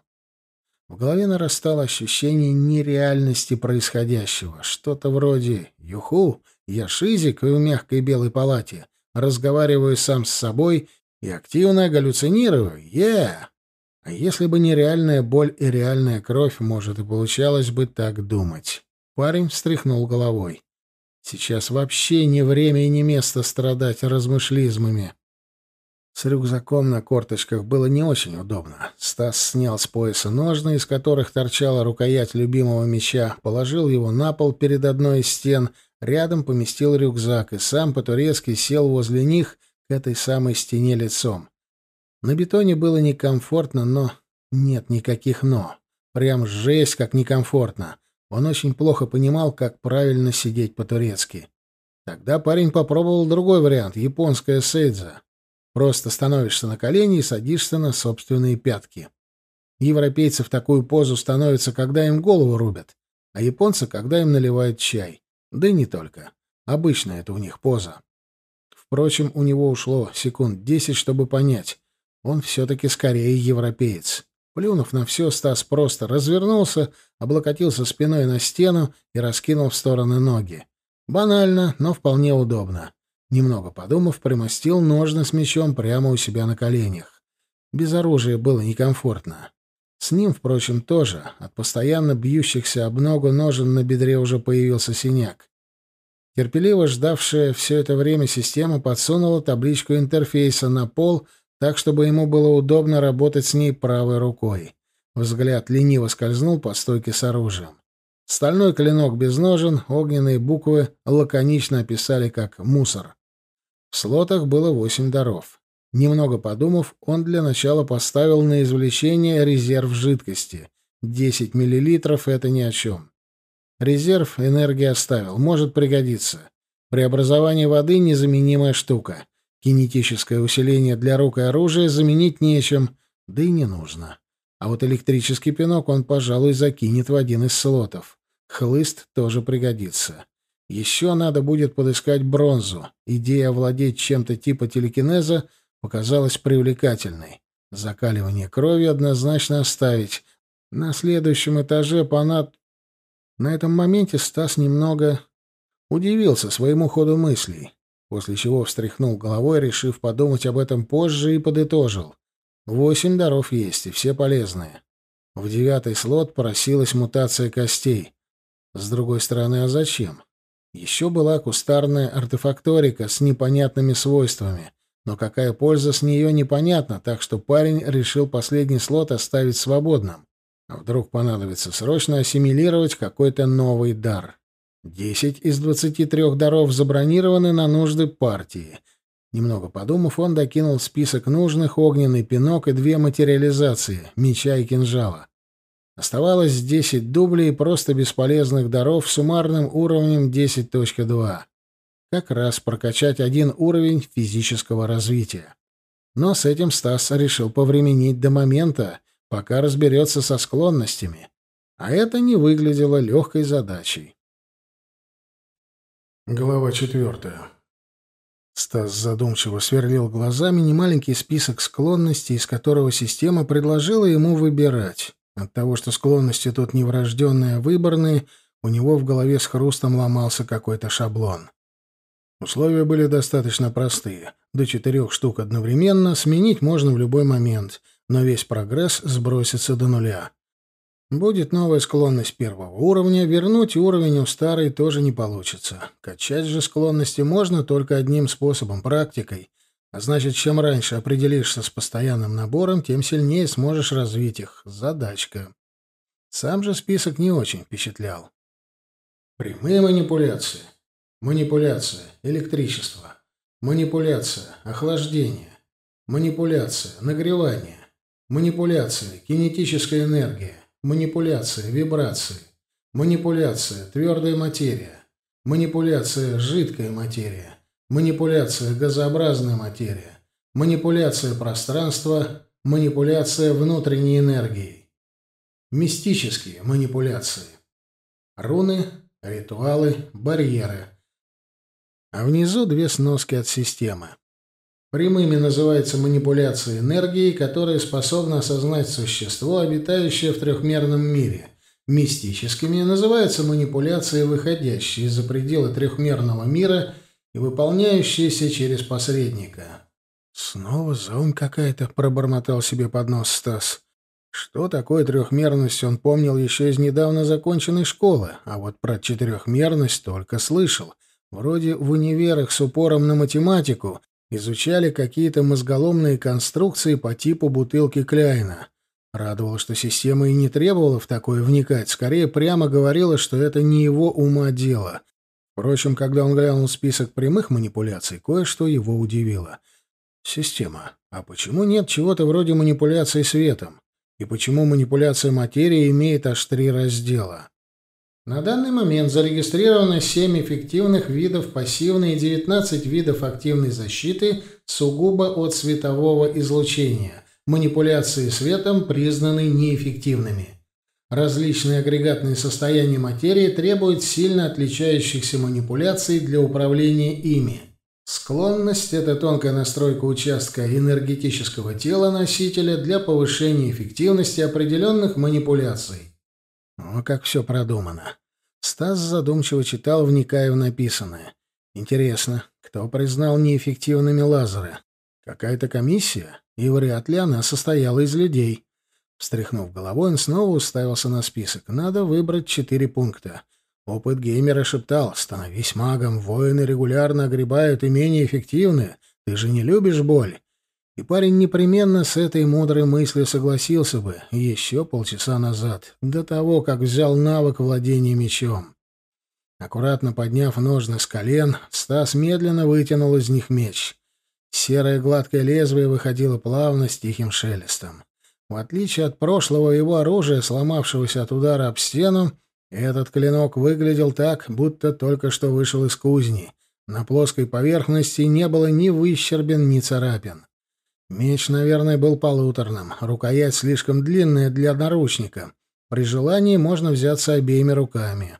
В голове нарастало ощущение нереальности происходящего, что-то вроде «Юху!» Я шизик и в мягкой белой палате, разговариваю сам с собой и активно галлюцинирую. Е! А если бы не реальная боль и реальная кровь, может, и получалось бы так думать. Парень встряхнул головой. Сейчас вообще не время и не место страдать размышлизмами. С рюкзаком на корточках было не очень удобно. Стас снял с пояса ножны, из которых торчала рукоять любимого меча, положил его на пол перед одной из стен — Рядом поместил рюкзак и сам по-турецки сел возле них к этой самой стене лицом. На бетоне было некомфортно, но... Нет никаких «но». Прям жесть, как некомфортно. Он очень плохо понимал, как правильно сидеть по-турецки. Тогда парень попробовал другой вариант — японская сейдза. Просто становишься на колени и садишься на собственные пятки. Европейцы в такую позу становятся, когда им голову рубят, а японцы, когда им наливают чай. Да и не только. Обычно это у них поза. Впрочем, у него ушло секунд десять, чтобы понять. Он все-таки скорее европеец. Плюнув на все, Стас просто развернулся, облокотился спиной на стену и раскинул в стороны ноги. Банально, но вполне удобно. Немного подумав, примостил ножны с мечом прямо у себя на коленях. Без оружия было некомфортно. С ним, впрочем, тоже. От постоянно бьющихся об ногу ножен на бедре уже появился синяк. Терпеливо ждавшая все это время система подсунула табличку интерфейса на пол, так, чтобы ему было удобно работать с ней правой рукой. Взгляд лениво скользнул по стойке с оружием. Стальной клинок без ножен, огненные буквы лаконично описали как «мусор». В слотах было восемь даров. Немного подумав, он для начала поставил на извлечение резерв жидкости. 10 мл — это ни о чем. Резерв энергии оставил, может пригодиться. Преобразование воды — незаменимая штука. Кинетическое усиление для рук и оружия заменить нечем, да и не нужно. А вот электрический пинок он, пожалуй, закинет в один из слотов. Хлыст тоже пригодится. Еще надо будет подыскать бронзу. Идея овладеть чем-то типа телекинеза — показалась привлекательной. Закаливание крови однозначно оставить. На следующем этаже Панат... На этом моменте Стас немного удивился своему ходу мыслей, после чего встряхнул головой, решив подумать об этом позже, и подытожил. Восемь даров есть, и все полезные. В девятый слот просилась мутация костей. С другой стороны, а зачем? Еще была кустарная артефакторика с непонятными свойствами, но какая польза с нее, непонятно, так что парень решил последний слот оставить свободным. А вдруг понадобится срочно ассимилировать какой-то новый дар. Десять из двадцати трех даров забронированы на нужды партии. Немного подумав, он докинул список нужных огненный пинок и две материализации — меча и кинжала. Оставалось десять дублей просто бесполезных даров суммарным уровнем 10.2 как раз прокачать один уровень физического развития. Но с этим Стас решил повременить до момента, пока разберется со склонностями. А это не выглядело легкой задачей. Глава четвертая. Стас задумчиво сверлил глазами немаленький список склонностей, из которого система предложила ему выбирать. От того, что склонности тут не врожденные, а выборные, у него в голове с хрустом ломался какой-то шаблон. Условия были достаточно простые. До четырех штук одновременно, сменить можно в любой момент, но весь прогресс сбросится до нуля. Будет новая склонность первого уровня, вернуть уровень у старой тоже не получится. Качать же склонности можно только одним способом — практикой. А значит, чем раньше определишься с постоянным набором, тем сильнее сможешь развить их. Задачка. Сам же список не очень впечатлял. Прямые манипуляции — Манипуляция. Электричество. Манипуляция. Охлаждение. Манипуляция. Нагревание. Манипуляция. Кинетическая энергия. Манипуляция. Вибрации. Манипуляция. Твердая материя. Манипуляция. Жидкая материя. Манипуляция. Газообразная материя. Манипуляция пространства. Манипуляция внутренней энергией. Мистические манипуляции. Руны, ритуалы, барьеры – а внизу две сноски от системы. Прямыми называются манипуляции энергией, которые способны осознать существо, обитающее в трехмерном мире. Мистическими называются манипуляции, выходящие за пределы трехмерного мира и выполняющиеся через посредника. «Снова заум какая-то», — пробормотал себе под нос Стас. Что такое трехмерность, он помнил еще из недавно законченной школы, а вот про четырехмерность только слышал — Вроде в универах с упором на математику изучали какие-то мозголомные конструкции по типу бутылки Кляйна. Радовало, что система и не требовала в такое вникать, скорее прямо говорила, что это не его ума дело. Впрочем, когда он глянул список прямых манипуляций, кое-что его удивило. Система. А почему нет чего-то вроде манипуляции светом? И почему манипуляция материи имеет аж три раздела? На данный момент зарегистрировано 7 эффективных видов пассивной и 19 видов активной защиты сугубо от светового излучения. Манипуляции светом признаны неэффективными. Различные агрегатные состояния материи требуют сильно отличающихся манипуляций для управления ими. Склонность – это тонкая настройка участка энергетического тела носителя для повышения эффективности определенных манипуляций. О, как все продумано. Стас задумчиво читал, вникая в написанное. Интересно, кто признал неэффективными лазеры? Какая-то комиссия? И вряд ли она состояла из людей. Встряхнув головой, он снова уставился на список. Надо выбрать четыре пункта. Опыт геймера шептал «Становись магом, воины регулярно огребают и менее эффективны. Ты же не любишь боль». И парень непременно с этой мудрой мыслью согласился бы еще полчаса назад, до того, как взял навык владения мечом. Аккуратно подняв ножны с колен, Стас медленно вытянул из них меч. Серое гладкое лезвие выходило плавно с тихим шелестом. В отличие от прошлого его оружия, сломавшегося от удара об стену, этот клинок выглядел так, будто только что вышел из кузни. На плоской поверхности не было ни выщербин, ни царапин. Меч, наверное, был полуторным, рукоять слишком длинная для наручника. При желании можно взяться обеими руками.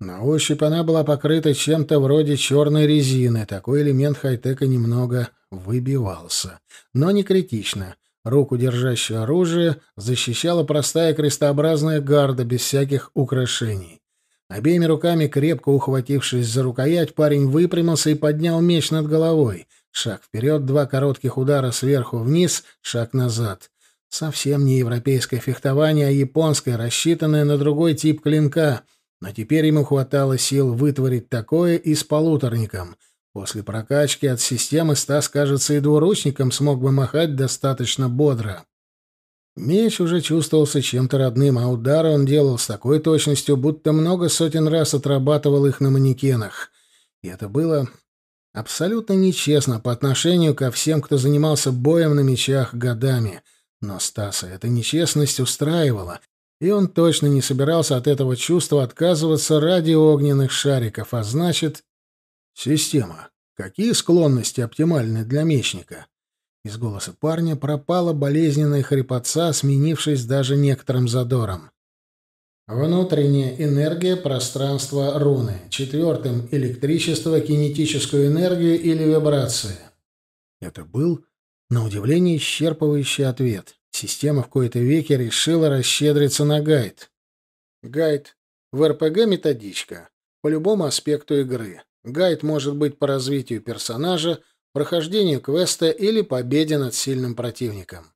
На ощупь она была покрыта чем-то вроде черной резины. Такой элемент хай-тека немного выбивался. Но не критично. Руку, держащую оружие, защищала простая крестообразная гарда без всяких украшений. Обеими руками, крепко ухватившись за рукоять, парень выпрямился и поднял меч над головой. Шаг вперед, два коротких удара сверху вниз, шаг назад. Совсем не европейское фехтование, а японское, рассчитанное на другой тип клинка. Но теперь ему хватало сил вытворить такое и с полуторником. После прокачки от системы Стас, кажется, и двуручником смог бы махать достаточно бодро. Меч уже чувствовался чем-то родным, а удары он делал с такой точностью, будто много сотен раз отрабатывал их на манекенах. И это было Абсолютно нечестно по отношению ко всем, кто занимался боем на мечах годами. Но Стаса эта нечестность устраивала, и он точно не собирался от этого чувства отказываться ради огненных шариков, а значит... Система. Какие склонности оптимальны для мечника? Из голоса парня пропала болезненная хрипотца, сменившись даже некоторым задором. Внутренняя энергия пространства руны. Четвертым – электричество, кинетическую энергию или вибрации. Это был, на удивление, исчерпывающий ответ. Система в кои-то веке решила расщедриться на гайд. Гайд. В РПГ методичка. По любому аспекту игры. Гайд может быть по развитию персонажа, прохождению квеста или победе над сильным противником.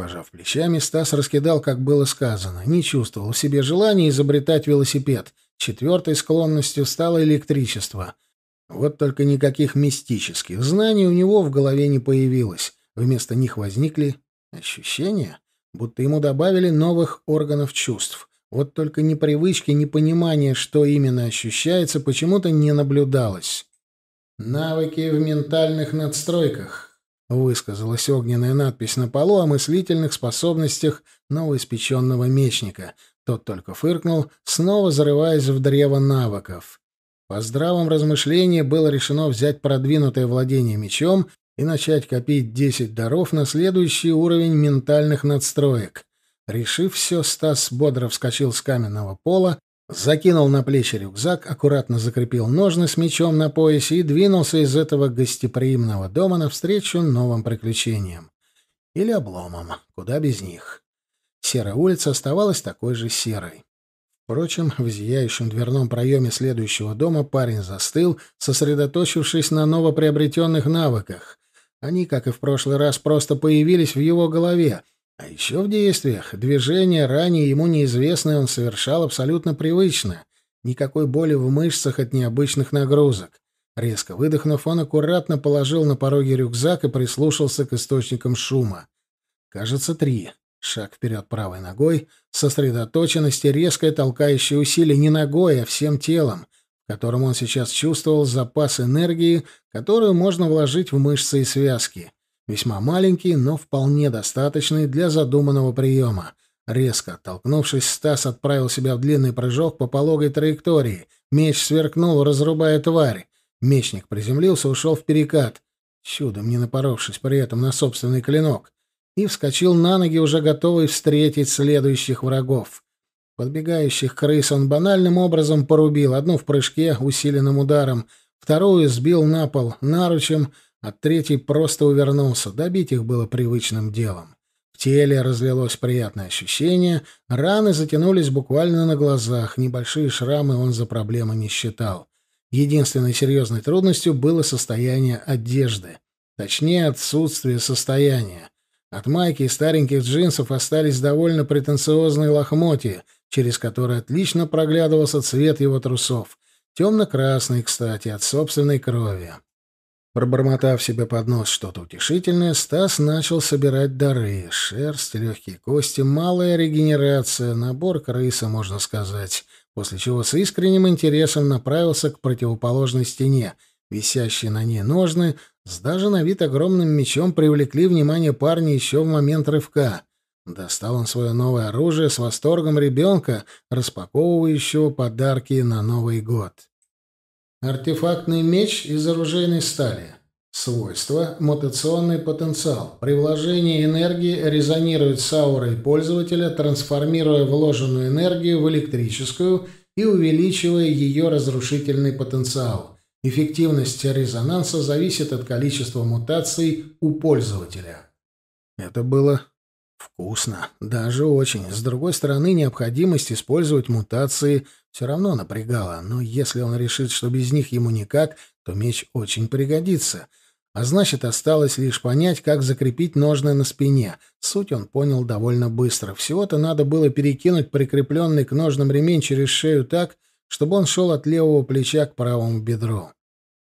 Пожав плечами, Стас раскидал, как было сказано. Не чувствовал в себе желания изобретать велосипед. Четвертой склонностью стало электричество. Вот только никаких мистических знаний у него в голове не появилось. Вместо них возникли ощущения, будто ему добавили новых органов чувств. Вот только ни привычки, ни понимания, что именно ощущается, почему-то не наблюдалось. Навыки в ментальных надстройках. Высказалась огненная надпись на полу о мыслительных способностях новоиспеченного мечника. Тот только фыркнул, снова зарываясь в древо навыков. По здравом размышлении было решено взять продвинутое владение мечом и начать копить десять даров на следующий уровень ментальных надстроек. Решив все, Стас бодро вскочил с каменного пола Закинул на плечи рюкзак, аккуратно закрепил ножны с мечом на поясе и двинулся из этого гостеприимного дома навстречу новым приключениям. Или обломам, куда без них. Серая улица оставалась такой же серой. Впрочем, в зияющем дверном проеме следующего дома парень застыл, сосредоточившись на новоприобретенных навыках. Они, как и в прошлый раз, просто появились в его голове — а еще в действиях движения, ранее ему неизвестные, он совершал абсолютно привычно. Никакой боли в мышцах от необычных нагрузок. Резко выдохнув, он аккуратно положил на пороге рюкзак и прислушался к источникам шума. Кажется, три. Шаг вперед правой ногой, сосредоточенность и резкое толкающее усилие не ногой, а всем телом, в котором он сейчас чувствовал запас энергии, которую можно вложить в мышцы и связки. Весьма маленький, но вполне достаточный для задуманного приема. Резко оттолкнувшись, Стас отправил себя в длинный прыжок по пологой траектории. Меч сверкнул, разрубая тварь. Мечник приземлился, ушел в перекат, чудом не напоровшись при этом на собственный клинок, и вскочил на ноги, уже готовый встретить следующих врагов. Подбегающих крыс он банальным образом порубил, одну в прыжке, усиленным ударом, вторую сбил на пол наручем, от а третьей просто увернулся, добить их было привычным делом. В теле разлилось приятное ощущение, раны затянулись буквально на глазах, небольшие шрамы он за проблемы не считал. Единственной серьезной трудностью было состояние одежды. Точнее, отсутствие состояния. От майки и стареньких джинсов остались довольно претенциозные лохмотья, через которые отлично проглядывался цвет его трусов. Темно-красный, кстати, от собственной крови. Пробормотав себе под нос что-то утешительное, Стас начал собирать дары. Шерсть, легкие кости, малая регенерация, набор крыса, можно сказать. После чего с искренним интересом направился к противоположной стене. Висящие на ней ножны с даже на вид огромным мечом привлекли внимание парня еще в момент рывка. Достал он свое новое оружие с восторгом ребенка, распаковывающего подарки на Новый год. Артефактный меч из оружейной стали. Свойство, мутационный потенциал. При вложении энергии резонирует с аурой пользователя, трансформируя вложенную энергию в электрическую и увеличивая ее разрушительный потенциал. Эффективность резонанса зависит от количества мутаций у пользователя. Это было вкусно, даже очень. С другой стороны, необходимость использовать мутации – все равно напрягало, но если он решит, что без них ему никак, то меч очень пригодится. А значит, осталось лишь понять, как закрепить ножны на спине. Суть он понял довольно быстро. Всего-то надо было перекинуть прикрепленный к ножным ремень через шею так, чтобы он шел от левого плеча к правому бедру.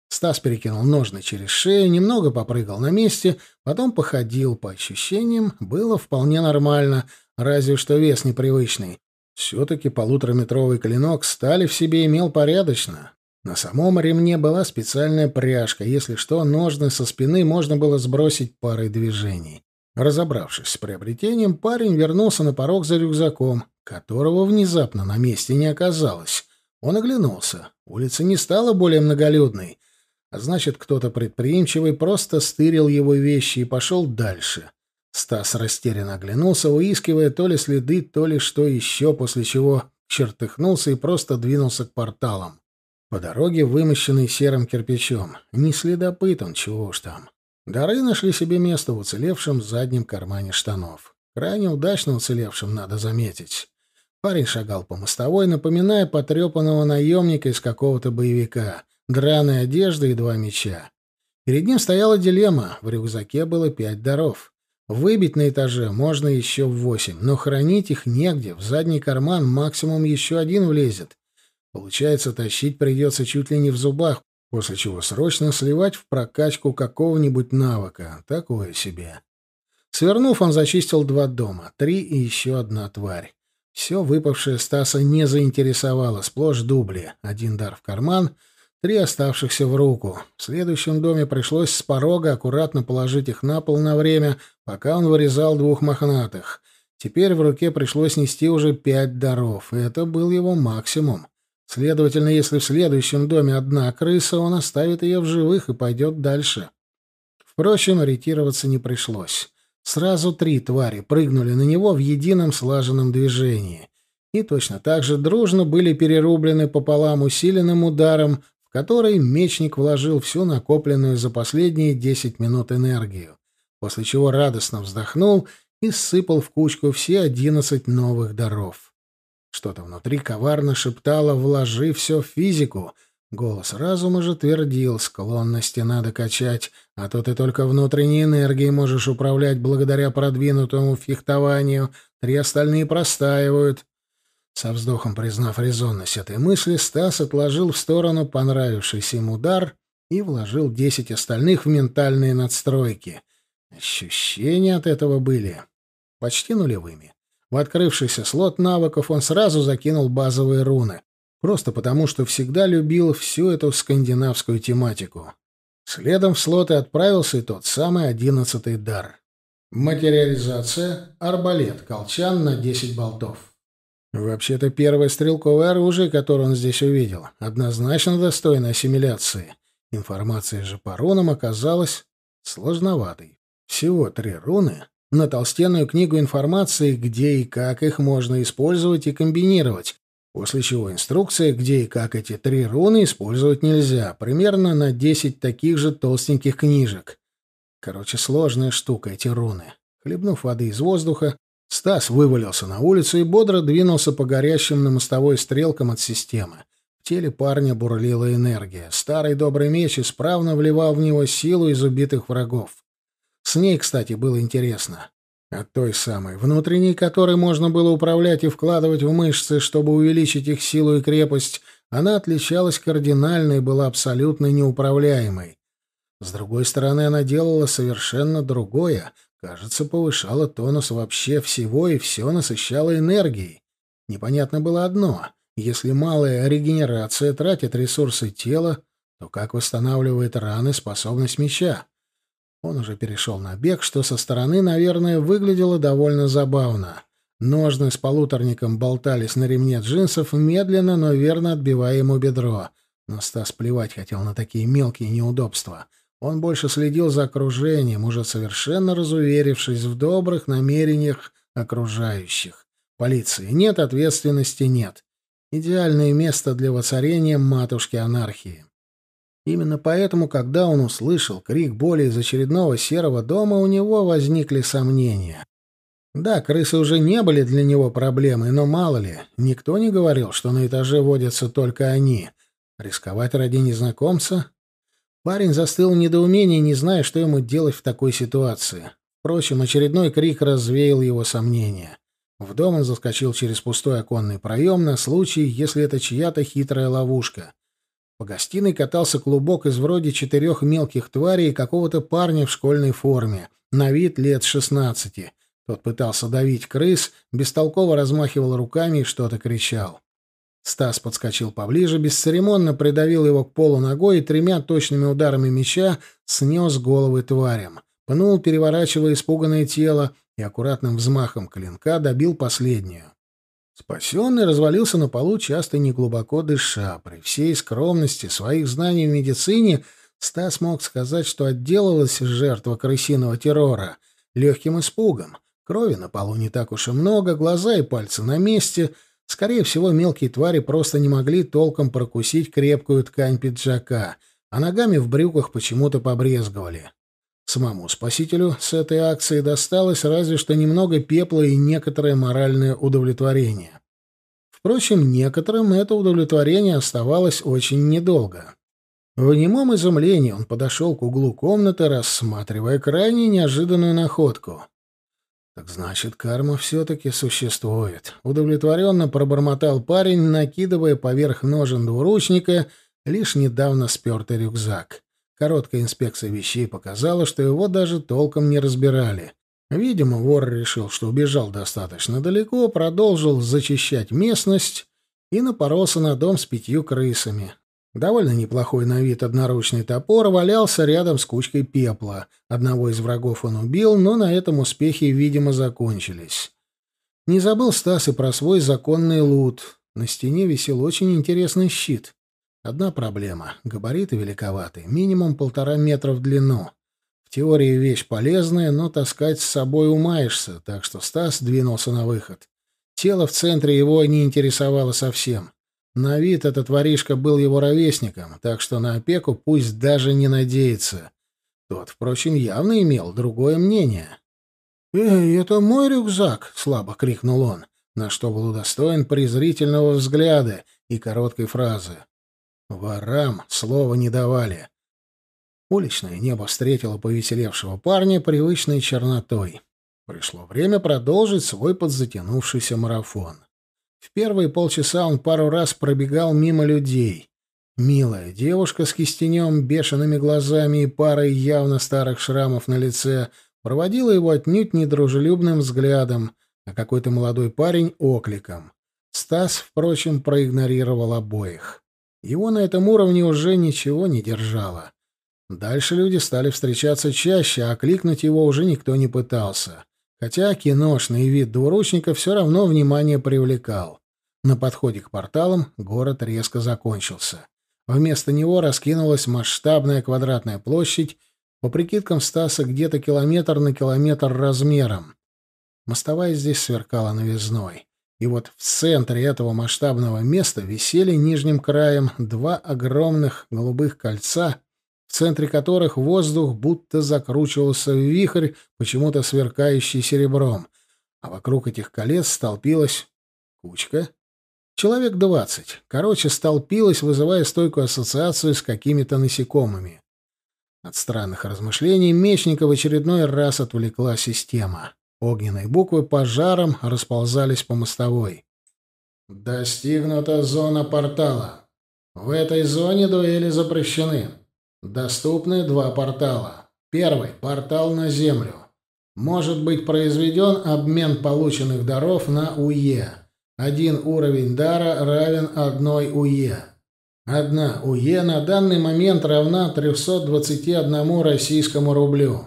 Стас перекинул ножны через шею, немного попрыгал на месте, потом походил по ощущениям, было вполне нормально, разве что вес непривычный. Все-таки полутораметровый клинок стали в себе имел порядочно. На самом ремне была специальная пряжка, если что, ножны со спины можно было сбросить парой движений. Разобравшись с приобретением, парень вернулся на порог за рюкзаком, которого внезапно на месте не оказалось. Он оглянулся. Улица не стала более многолюдной, а значит, кто-то предприимчивый просто стырил его вещи и пошел дальше. Стас растерянно оглянулся, уискивая то ли следы, то ли что еще, после чего чертыхнулся и просто двинулся к порталам. По дороге, вымощенной серым кирпичом. Не следопыт он, чего уж там. Дары нашли себе место в уцелевшем заднем кармане штанов. Крайне удачно уцелевшим, надо заметить. Парень шагал по мостовой, напоминая потрепанного наемника из какого-то боевика. Драная одежда и два меча. Перед ним стояла дилемма. В рюкзаке было пять даров. Выбить на этаже можно еще в восемь, но хранить их негде, в задний карман максимум еще один влезет. Получается, тащить придется чуть ли не в зубах, после чего срочно сливать в прокачку какого-нибудь навыка. Такое себе. Свернув, он зачистил два дома, три и еще одна тварь. Все выпавшее Стаса не заинтересовало, сплошь дубли. Один дар в карман — Три оставшихся в руку. В следующем доме пришлось с порога аккуратно положить их на пол на время, пока он вырезал двух мохнатых. Теперь в руке пришлось нести уже пять даров, и это был его максимум. Следовательно, если в следующем доме одна крыса, он оставит ее в живых и пойдет дальше. Впрочем, ретироваться не пришлось. Сразу три твари прыгнули на него в едином слаженном движении — и точно так же дружно были перерублены пополам усиленным ударом который мечник вложил всю накопленную за последние десять минут энергию, после чего радостно вздохнул и сыпал в кучку все одиннадцать новых даров. Что-то внутри коварно шептало «вложи все в физику», голос разума же твердил «склонности надо качать, а то ты только внутренней энергией можешь управлять благодаря продвинутому фехтованию, три остальные простаивают». Со вздохом признав резонность этой мысли, Стас отложил в сторону понравившийся ему удар и вложил десять остальных в ментальные надстройки. Ощущения от этого были почти нулевыми. В открывшийся слот навыков он сразу закинул базовые руны, просто потому что всегда любил всю эту скандинавскую тематику. Следом в слоты отправился и тот самый одиннадцатый дар. Материализация. Арбалет. Колчан на десять болтов. Вообще-то первое стрелковое оружие, которое он здесь увидел, однозначно достойно ассимиляции. Информация же по рунам оказалась сложноватой. Всего три руны на толстенную книгу информации, где и как их можно использовать и комбинировать, после чего инструкция, где и как эти три руны использовать нельзя, примерно на 10 таких же толстеньких книжек. Короче, сложная штука эти руны. Хлебнув воды из воздуха, Стас вывалился на улицу и бодро двинулся по горящим на мостовой стрелкам от системы. В теле парня бурлила энергия. Старый добрый меч исправно вливал в него силу из убитых врагов. С ней, кстати, было интересно. От той самой, внутренней которой можно было управлять и вкладывать в мышцы, чтобы увеличить их силу и крепость, она отличалась кардинально и была абсолютно неуправляемой. С другой стороны, она делала совершенно другое, Кажется, повышала тонус вообще всего и все насыщала энергией. Непонятно было одно. Если малая регенерация тратит ресурсы тела, то как восстанавливает раны способность меча? Он уже перешел на бег, что со стороны, наверное, выглядело довольно забавно. Ножны с полуторником болтались на ремне джинсов, медленно, но верно отбивая ему бедро. Но Стас плевать хотел на такие мелкие неудобства. Он больше следил за окружением, уже совершенно разуверившись в добрых намерениях окружающих. Полиции нет, ответственности нет. Идеальное место для воцарения матушки-анархии. Именно поэтому, когда он услышал крик боли из очередного серого дома, у него возникли сомнения. Да, крысы уже не были для него проблемой, но мало ли, никто не говорил, что на этаже водятся только они. Рисковать ради незнакомца? Парень застыл в недоумении, не зная, что ему делать в такой ситуации. Впрочем, очередной крик развеял его сомнения. В дом он заскочил через пустой оконный проем на случай, если это чья-то хитрая ловушка. По гостиной катался клубок из вроде четырех мелких тварей и какого-то парня в школьной форме, на вид лет шестнадцати. Тот пытался давить крыс, бестолково размахивал руками и что-то кричал. Стас подскочил поближе, бесцеремонно придавил его к полу ногой и тремя точными ударами меча снес головы тварям. Пнул, переворачивая испуганное тело, и аккуратным взмахом клинка добил последнюю. Спасенный развалился на полу, часто неглубоко дыша. При всей скромности своих знаний в медицине Стас мог сказать, что отделалась жертва крысиного террора легким испугом. Крови на полу не так уж и много, глаза и пальцы на месте — Скорее всего, мелкие твари просто не могли толком прокусить крепкую ткань пиджака, а ногами в брюках почему-то побрезговали. Самому спасителю с этой акции досталось разве что немного пепла и некоторое моральное удовлетворение. Впрочем, некоторым это удовлетворение оставалось очень недолго. В немом изумлении он подошел к углу комнаты, рассматривая крайне неожиданную находку. «Так значит, карма все-таки существует», — удовлетворенно пробормотал парень, накидывая поверх ножен двуручника лишь недавно спертый рюкзак. Короткая инспекция вещей показала, что его даже толком не разбирали. Видимо, вор решил, что убежал достаточно далеко, продолжил зачищать местность и напоролся на дом с пятью крысами. Довольно неплохой на вид одноручный топор валялся рядом с кучкой пепла. Одного из врагов он убил, но на этом успехи, видимо, закончились. Не забыл Стас и про свой законный лут. На стене висел очень интересный щит. Одна проблема — габариты великоваты, минимум полтора метра в длину. В теории вещь полезная, но таскать с собой умаешься, так что Стас двинулся на выход. Тело в центре его не интересовало совсем. На вид этот воришка был его ровесником, так что на опеку пусть даже не надеется. Тот, впрочем, явно имел другое мнение. «Эй, это мой рюкзак!» — слабо крикнул он, на что был удостоен презрительного взгляда и короткой фразы. Ворам слова не давали. Уличное небо встретило повеселевшего парня привычной чернотой. Пришло время продолжить свой подзатянувшийся марафон. В первые полчаса он пару раз пробегал мимо людей. Милая девушка с кистенем, бешеными глазами и парой явно старых шрамов на лице проводила его отнюдь недружелюбным взглядом, а какой-то молодой парень — окликом. Стас, впрочем, проигнорировал обоих. Его на этом уровне уже ничего не держало. Дальше люди стали встречаться чаще, а кликнуть его уже никто не пытался. Хотя киношный вид двуручника все равно внимание привлекал. На подходе к порталам город резко закончился. Вместо него раскинулась масштабная квадратная площадь, по прикидкам Стаса где-то километр на километр размером. Мостовая здесь сверкала новизной. И вот в центре этого масштабного места висели нижним краем два огромных голубых кольца в центре которых воздух будто закручивался в вихрь, почему-то сверкающий серебром, а вокруг этих колец столпилась кучка. Человек двадцать, короче, столпилась, вызывая стойкую ассоциацию с какими-то насекомыми. От странных размышлений Мечника в очередной раз отвлекла система. Огненные буквы пожаром расползались по мостовой. «Достигнута зона портала. В этой зоне дуэли запрещены. Доступны два портала. Первый — портал на Землю. Может быть произведен обмен полученных даров на УЕ. Один уровень дара равен одной УЕ. Одна УЕ на данный момент равна 321 российскому рублю.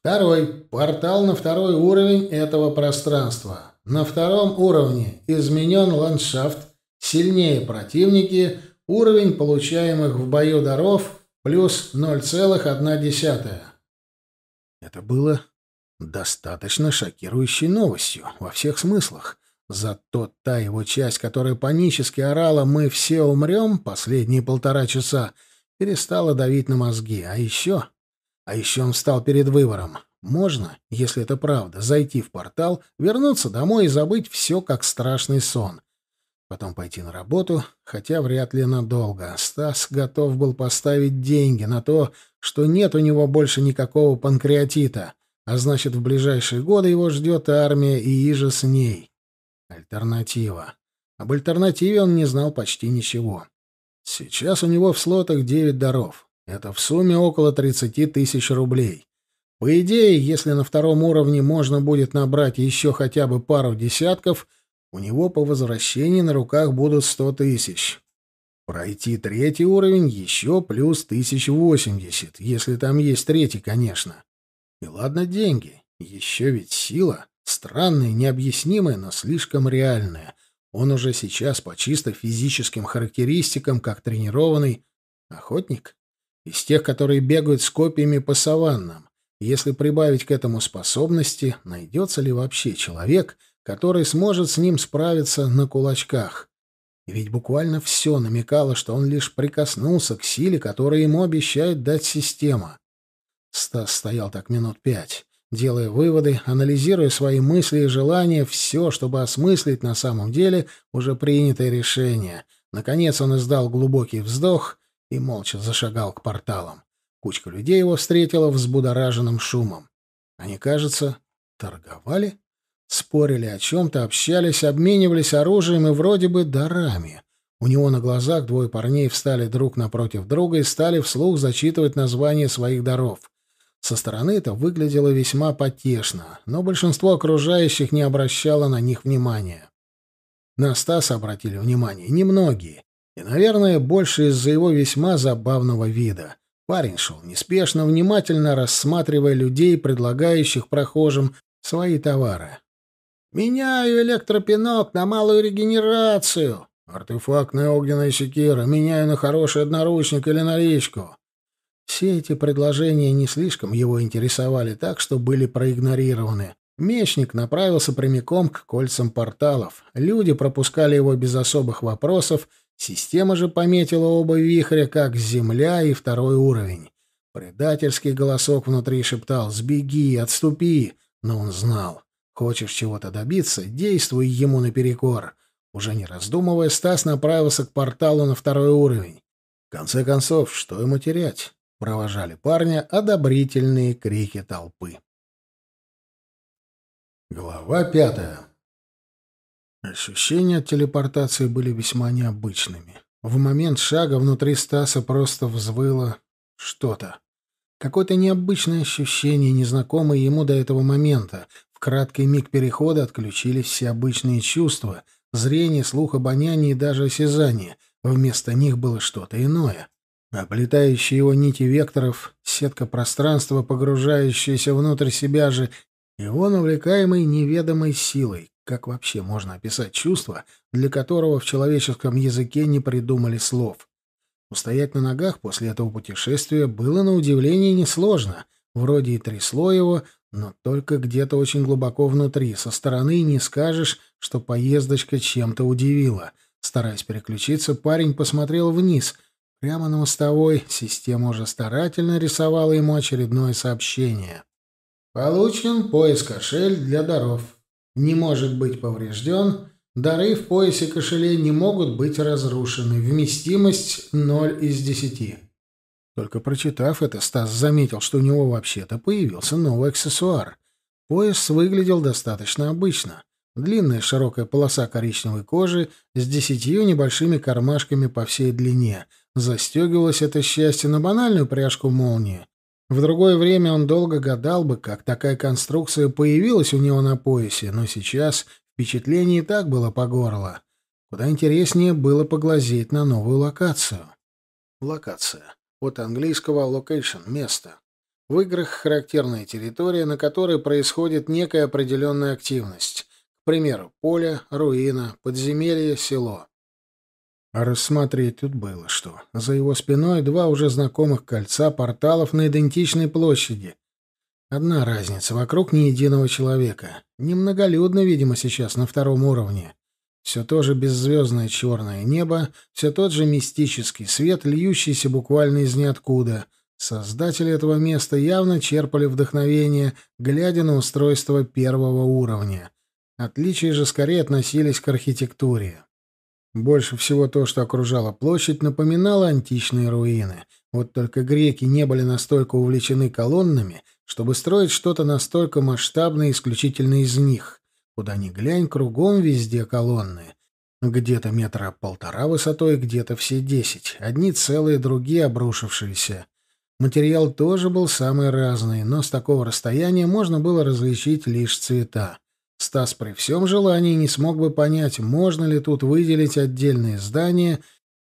Второй – портал на второй уровень этого пространства. На втором уровне изменен ландшафт, сильнее противники, уровень получаемых в бою даров плюс 0,1. Это было достаточно шокирующей новостью во всех смыслах. Зато та его часть, которая панически орала «Мы все умрем» последние полтора часа, перестала давить на мозги. А еще... А еще он встал перед выбором. Можно, если это правда, зайти в портал, вернуться домой и забыть все, как страшный сон потом пойти на работу, хотя вряд ли надолго. Стас готов был поставить деньги на то, что нет у него больше никакого панкреатита, а значит, в ближайшие годы его ждет армия и иже с ней. Альтернатива. Об альтернативе он не знал почти ничего. Сейчас у него в слотах девять даров. Это в сумме около тридцати тысяч рублей. По идее, если на втором уровне можно будет набрать еще хотя бы пару десятков — у него по возвращении на руках будут сто тысяч. Пройти третий уровень еще плюс тысяч восемьдесят, если там есть третий, конечно. И ладно деньги, еще ведь сила, странная, необъяснимая, но слишком реальная. Он уже сейчас по чисто физическим характеристикам, как тренированный охотник, из тех, которые бегают с копьями по саваннам. Если прибавить к этому способности, найдется ли вообще человек, который сможет с ним справиться на кулачках. ведь буквально все намекало, что он лишь прикоснулся к силе, которую ему обещает дать система. Стас стоял так минут пять, делая выводы, анализируя свои мысли и желания, все, чтобы осмыслить на самом деле уже принятое решение. Наконец он издал глубокий вздох и молча зашагал к порталам. Кучка людей его встретила взбудораженным шумом. Они, кажется, торговали? Спорили о чем-то, общались, обменивались оружием и вроде бы дарами. У него на глазах двое парней встали друг напротив друга и стали вслух зачитывать названия своих даров. Со стороны это выглядело весьма потешно, но большинство окружающих не обращало на них внимания. На Стаса обратили внимание немногие, и, наверное, больше из-за его весьма забавного вида. Парень шел неспешно, внимательно рассматривая людей, предлагающих прохожим свои товары. Меняю электропинок на малую регенерацию. Артефактная огненная секира. Меняю на хороший одноручник или на речку. Все эти предложения не слишком его интересовали, так что были проигнорированы. Мечник направился прямиком к кольцам порталов. Люди пропускали его без особых вопросов. Система же пометила оба вихря как земля и второй уровень. Предательский голосок внутри шептал «Сбеги, отступи!» Но он знал. Хочешь чего-то добиться, действуй ему наперекор. Уже не раздумывая, Стас направился к порталу на второй уровень. В конце концов, что ему терять? Провожали парня одобрительные крики толпы. Глава пятая. Ощущения от телепортации были весьма необычными. В момент шага внутри Стаса просто взвыло что-то. Какое-то необычное ощущение, незнакомое ему до этого момента краткий миг перехода отключились все обычные чувства — зрение, слух, обоняние и даже осязание. Вместо них было что-то иное. облетающие его нити векторов, сетка пространства, погружающаяся внутрь себя же, и он, увлекаемый неведомой силой. Как вообще можно описать чувство, для которого в человеческом языке не придумали слов? Устоять на ногах после этого путешествия было на удивление несложно. Вроде и трясло его, но только где-то очень глубоко внутри, со стороны не скажешь, что поездочка чем-то удивила. Стараясь переключиться, парень посмотрел вниз. Прямо на мостовой система уже старательно рисовала ему очередное сообщение. «Получен пояс-кошель для даров. Не может быть поврежден. Дары в поясе кошелей не могут быть разрушены. Вместимость 0 из десяти. Только прочитав это, Стас заметил, что у него вообще-то появился новый аксессуар. Пояс выглядел достаточно обычно. Длинная широкая полоса коричневой кожи с десятью небольшими кармашками по всей длине. Застегивалось это счастье на банальную пряжку молнии. В другое время он долго гадал бы, как такая конструкция появилась у него на поясе, но сейчас впечатление и так было по горло. Куда интереснее было поглазеть на новую локацию. Локация от английского location – место. В играх характерная территория, на которой происходит некая определенная активность. К примеру, поле, руина, подземелье, село. А рассмотреть тут было что. За его спиной два уже знакомых кольца порталов на идентичной площади. Одна разница — вокруг ни единого человека. Немноголюдно, видимо, сейчас на втором уровне. Все то же беззвездное черное небо, все тот же мистический свет, льющийся буквально из ниоткуда. Создатели этого места явно черпали вдохновение, глядя на устройство первого уровня. Отличия же скорее относились к архитектуре. Больше всего то, что окружало площадь, напоминало античные руины. Вот только греки не были настолько увлечены колоннами, чтобы строить что-то настолько масштабное исключительно из них — Куда ни глянь, кругом везде колонны. Где-то метра полтора высотой, где-то все десять. Одни целые, другие обрушившиеся. Материал тоже был самый разный, но с такого расстояния можно было различить лишь цвета. Стас при всем желании не смог бы понять, можно ли тут выделить отдельные здания,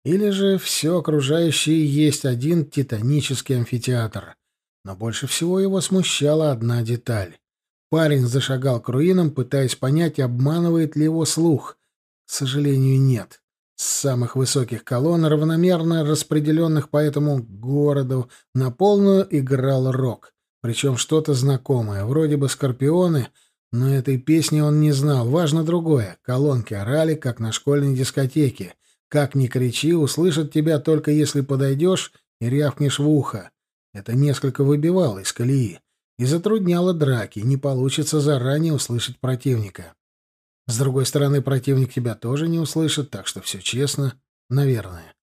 или же все окружающее есть один титанический амфитеатр. Но больше всего его смущала одна деталь. Парень зашагал к руинам, пытаясь понять, обманывает ли его слух. К сожалению, нет. С самых высоких колонн, равномерно распределенных по этому городу, на полную играл рок. Причем что-то знакомое, вроде бы «Скорпионы», но этой песни он не знал. Важно другое. Колонки орали, как на школьной дискотеке. «Как ни кричи, услышат тебя только если подойдешь и рявкнешь в ухо». Это несколько выбивало из колеи и затрудняло драки, не получится заранее услышать противника. С другой стороны, противник тебя тоже не услышит, так что все честно, наверное.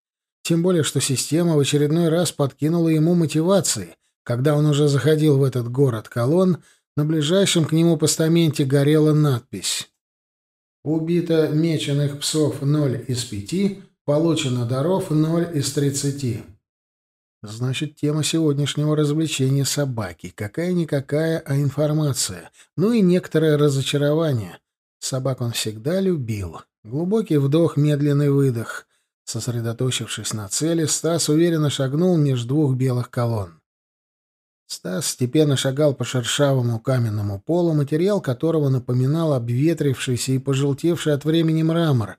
Тем более, что система в очередной раз подкинула ему мотивации, когда он уже заходил в этот город колонн, на ближайшем к нему постаменте горела надпись «Убито меченых псов 0 из 5, получено даров 0 из 30». Значит, тема сегодняшнего развлечения собаки. Какая-никакая, а информация. Ну и некоторое разочарование. Собак он всегда любил. Глубокий вдох, медленный выдох. Сосредоточившись на цели, Стас уверенно шагнул между двух белых колонн. Стас степенно шагал по шершавому каменному полу, материал которого напоминал обветрившийся и пожелтевший от времени мрамор.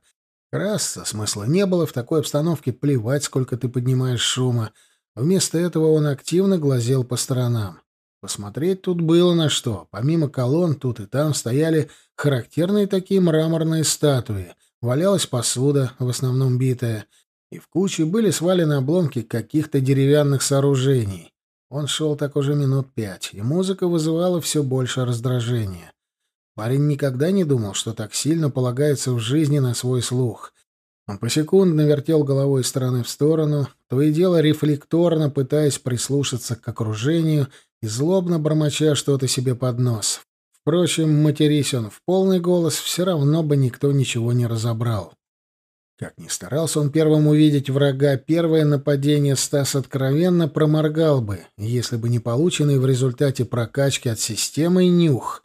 Краса смысла не было, в такой обстановке плевать, сколько ты поднимаешь шума — Вместо этого он активно глазел по сторонам. Посмотреть тут было на что. Помимо колонн, тут и там стояли характерные такие мраморные статуи. Валялась посуда, в основном битая, и в куче были свалены обломки каких-то деревянных сооружений. Он шел так уже минут пять, и музыка вызывала все больше раздражения. Парень никогда не думал, что так сильно полагается в жизни на свой слух, он посекундно вертел головой из стороны в сторону, то и дело рефлекторно пытаясь прислушаться к окружению и злобно бормоча что-то себе под нос. Впрочем, матерись он в полный голос, все равно бы никто ничего не разобрал. Как ни старался он первым увидеть врага, первое нападение Стас откровенно проморгал бы, если бы не полученный в результате прокачки от системы нюх.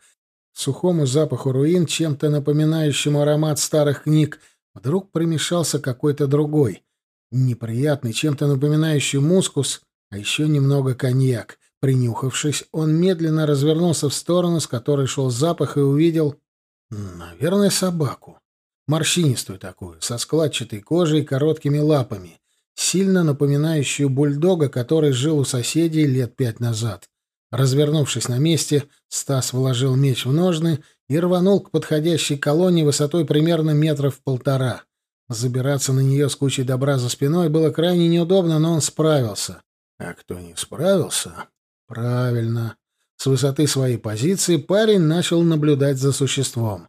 Сухому запаху руин, чем-то напоминающему аромат старых книг, Вдруг примешался какой-то другой, неприятный, чем-то напоминающий мускус, а еще немного коньяк. Принюхавшись, он медленно развернулся в сторону, с которой шел запах, и увидел, наверное, собаку. Морщинистую такую, со складчатой кожей и короткими лапами, сильно напоминающую бульдога, который жил у соседей лет пять назад. Развернувшись на месте, Стас вложил меч в ножны и рванул к подходящей колонне высотой примерно метров полтора. Забираться на нее с кучей добра за спиной было крайне неудобно, но он справился. А кто не справился? Правильно. С высоты своей позиции парень начал наблюдать за существом.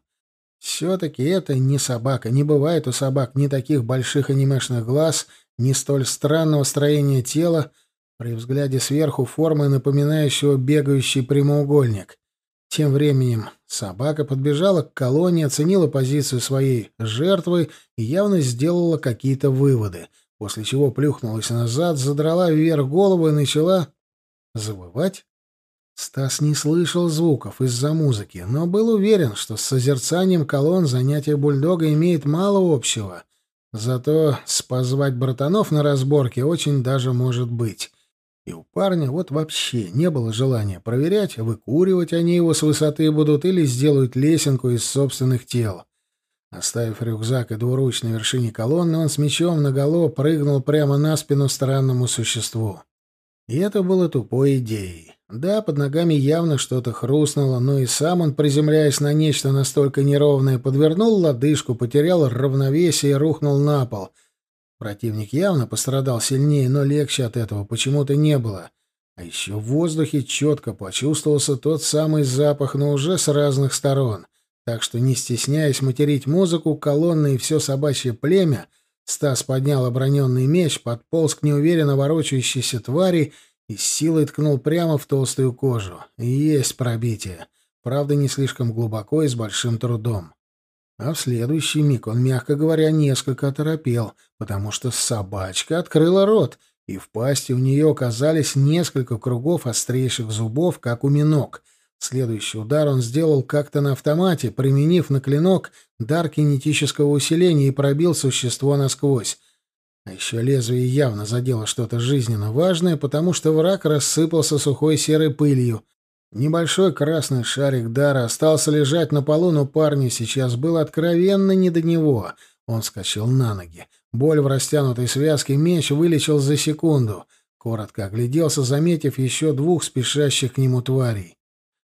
Все-таки это не собака. Не бывает у собак ни таких больших анимешных глаз, ни столь странного строения тела, при взгляде сверху формы, напоминающего бегающий прямоугольник. Тем временем собака подбежала к колонии, оценила позицию своей жертвы и явно сделала какие-то выводы, после чего плюхнулась назад, задрала вверх голову и начала завывать. Стас не слышал звуков из-за музыки, но был уверен, что с созерцанием колонн занятие бульдога имеет мало общего. Зато спозвать братанов на разборке очень даже может быть. И у парня вот вообще не было желания проверять, выкуривать они его с высоты будут или сделают лесенку из собственных тел. Оставив рюкзак и двуруч на вершине колонны, он с мечом наголо прыгнул прямо на спину странному существу. И это было тупой идеей. Да, под ногами явно что-то хрустнуло, но и сам он, приземляясь на нечто настолько неровное, подвернул лодыжку, потерял равновесие и рухнул на пол — Противник явно пострадал сильнее, но легче от этого почему-то не было. А еще в воздухе четко почувствовался тот самый запах, но уже с разных сторон. Так что, не стесняясь материть музыку, колонны и все собачье племя, Стас поднял оброненный меч, подполз к неуверенно ворочающейся твари и с силой ткнул прямо в толстую кожу. Есть пробитие. Правда, не слишком глубоко и с большим трудом. А в следующий миг он, мягко говоря, несколько оторопел, потому что собачка открыла рот, и в пасти у нее оказались несколько кругов острейших зубов, как у минок. Следующий удар он сделал как-то на автомате, применив на клинок дар кинетического усиления и пробил существо насквозь. А еще лезвие явно задело что-то жизненно важное, потому что враг рассыпался сухой серой пылью, Небольшой красный шарик дара остался лежать на полу, но парню сейчас было откровенно не до него. Он вскочил на ноги. Боль в растянутой связке меч вылечил за секунду. Коротко огляделся, заметив еще двух спешащих к нему тварей.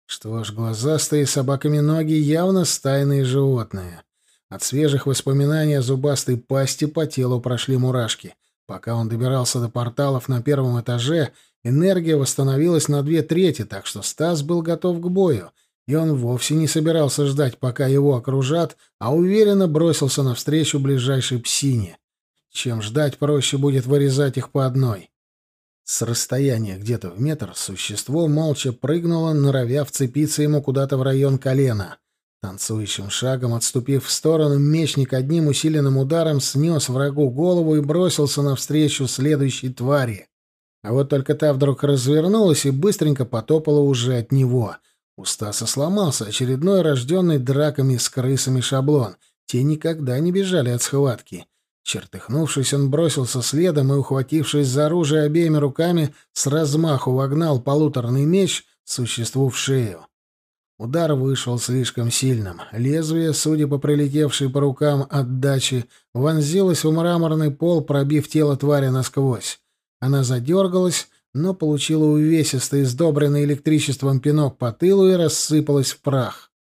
Что ж, глазастые собаками ноги явно стайные животные. От свежих воспоминаний о зубастой пасти по телу прошли мурашки. Пока он добирался до порталов на первом этаже, Энергия восстановилась на две трети, так что Стас был готов к бою, и он вовсе не собирался ждать, пока его окружат, а уверенно бросился навстречу ближайшей псине. Чем ждать, проще будет вырезать их по одной. С расстояния где-то в метр существо молча прыгнуло, норовя вцепиться ему куда-то в район колена. Танцующим шагом, отступив в сторону, мечник одним усиленным ударом снес врагу голову и бросился навстречу следующей твари. А вот только та вдруг развернулась и быстренько потопала уже от него. У Стаса сломался очередной рожденный драками с крысами шаблон. Те никогда не бежали от схватки. Чертыхнувшись, он бросился следом и, ухватившись за оружие обеими руками, с размаху вогнал полуторный меч существу в шею. Удар вышел слишком сильным. Лезвие, судя по прилетевшей по рукам отдачи, вонзилось в мраморный пол, пробив тело твари насквозь. Она задергалась, но получила увесистый, сдобренный электричеством пинок по тылу и рассыпалась в прах.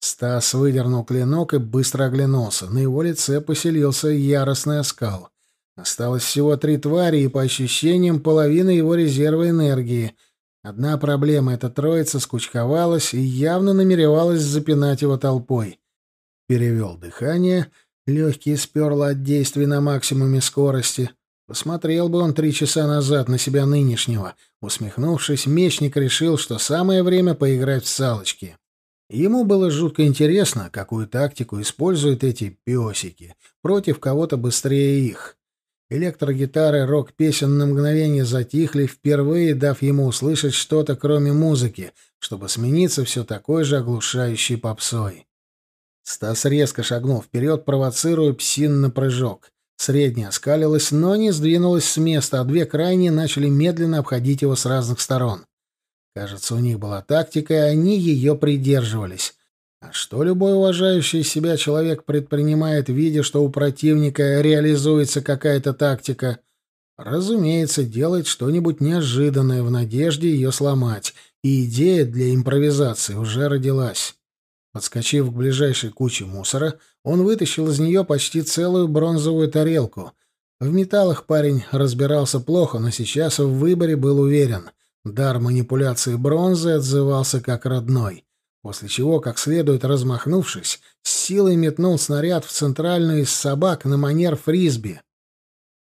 Стас выдернул клинок и быстро оглянулся. На его лице поселился яростный оскал. Осталось всего три твари и, по ощущениям, половина его резерва энергии. Одна проблема — эта троица скучковалась и явно намеревалась запинать его толпой. Перевел дыхание, легкие сперло от действий на максимуме скорости — Посмотрел бы он три часа назад на себя нынешнего. Усмехнувшись, мечник решил, что самое время поиграть в салочки. Ему было жутко интересно, какую тактику используют эти песики против кого-то быстрее их. Электрогитары рок-песен на мгновение затихли, впервые дав ему услышать что-то, кроме музыки, чтобы смениться все такой же оглушающей попсой. Стас резко шагнул вперед, провоцируя псин на прыжок. Средняя оскалилась, но не сдвинулась с места, а две крайние начали медленно обходить его с разных сторон. Кажется, у них была тактика, и они ее придерживались. А что любой уважающий себя человек предпринимает, видя, что у противника реализуется какая-то тактика? Разумеется, делает что-нибудь неожиданное в надежде ее сломать, и идея для импровизации уже родилась. Подскочив к ближайшей куче мусора, он вытащил из нее почти целую бронзовую тарелку. В металлах парень разбирался плохо, но сейчас в выборе был уверен. Дар манипуляции бронзы отзывался как родной. После чего, как следует размахнувшись, с силой метнул снаряд в центральную из собак на манер фрисби.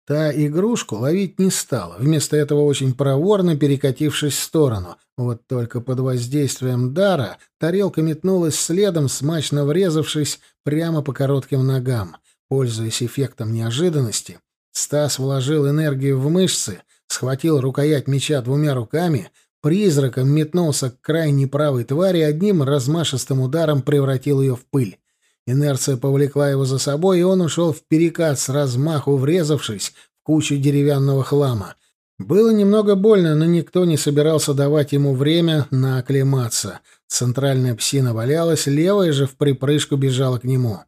Та игрушку ловить не стала, вместо этого очень проворно перекатившись в сторону. Вот только под воздействием дара тарелка метнулась следом, смачно врезавшись прямо по коротким ногам. Пользуясь эффектом неожиданности, Стас вложил энергию в мышцы, схватил рукоять меча двумя руками, призраком метнулся к крайней правой твари и одним размашистым ударом превратил ее в пыль. Инерция повлекла его за собой, и он ушел в перекат с размаху, врезавшись в кучу деревянного хлама. Было немного больно, но никто не собирался давать ему время на оклематься. Центральная псина валялась, левая же в припрыжку бежала к нему.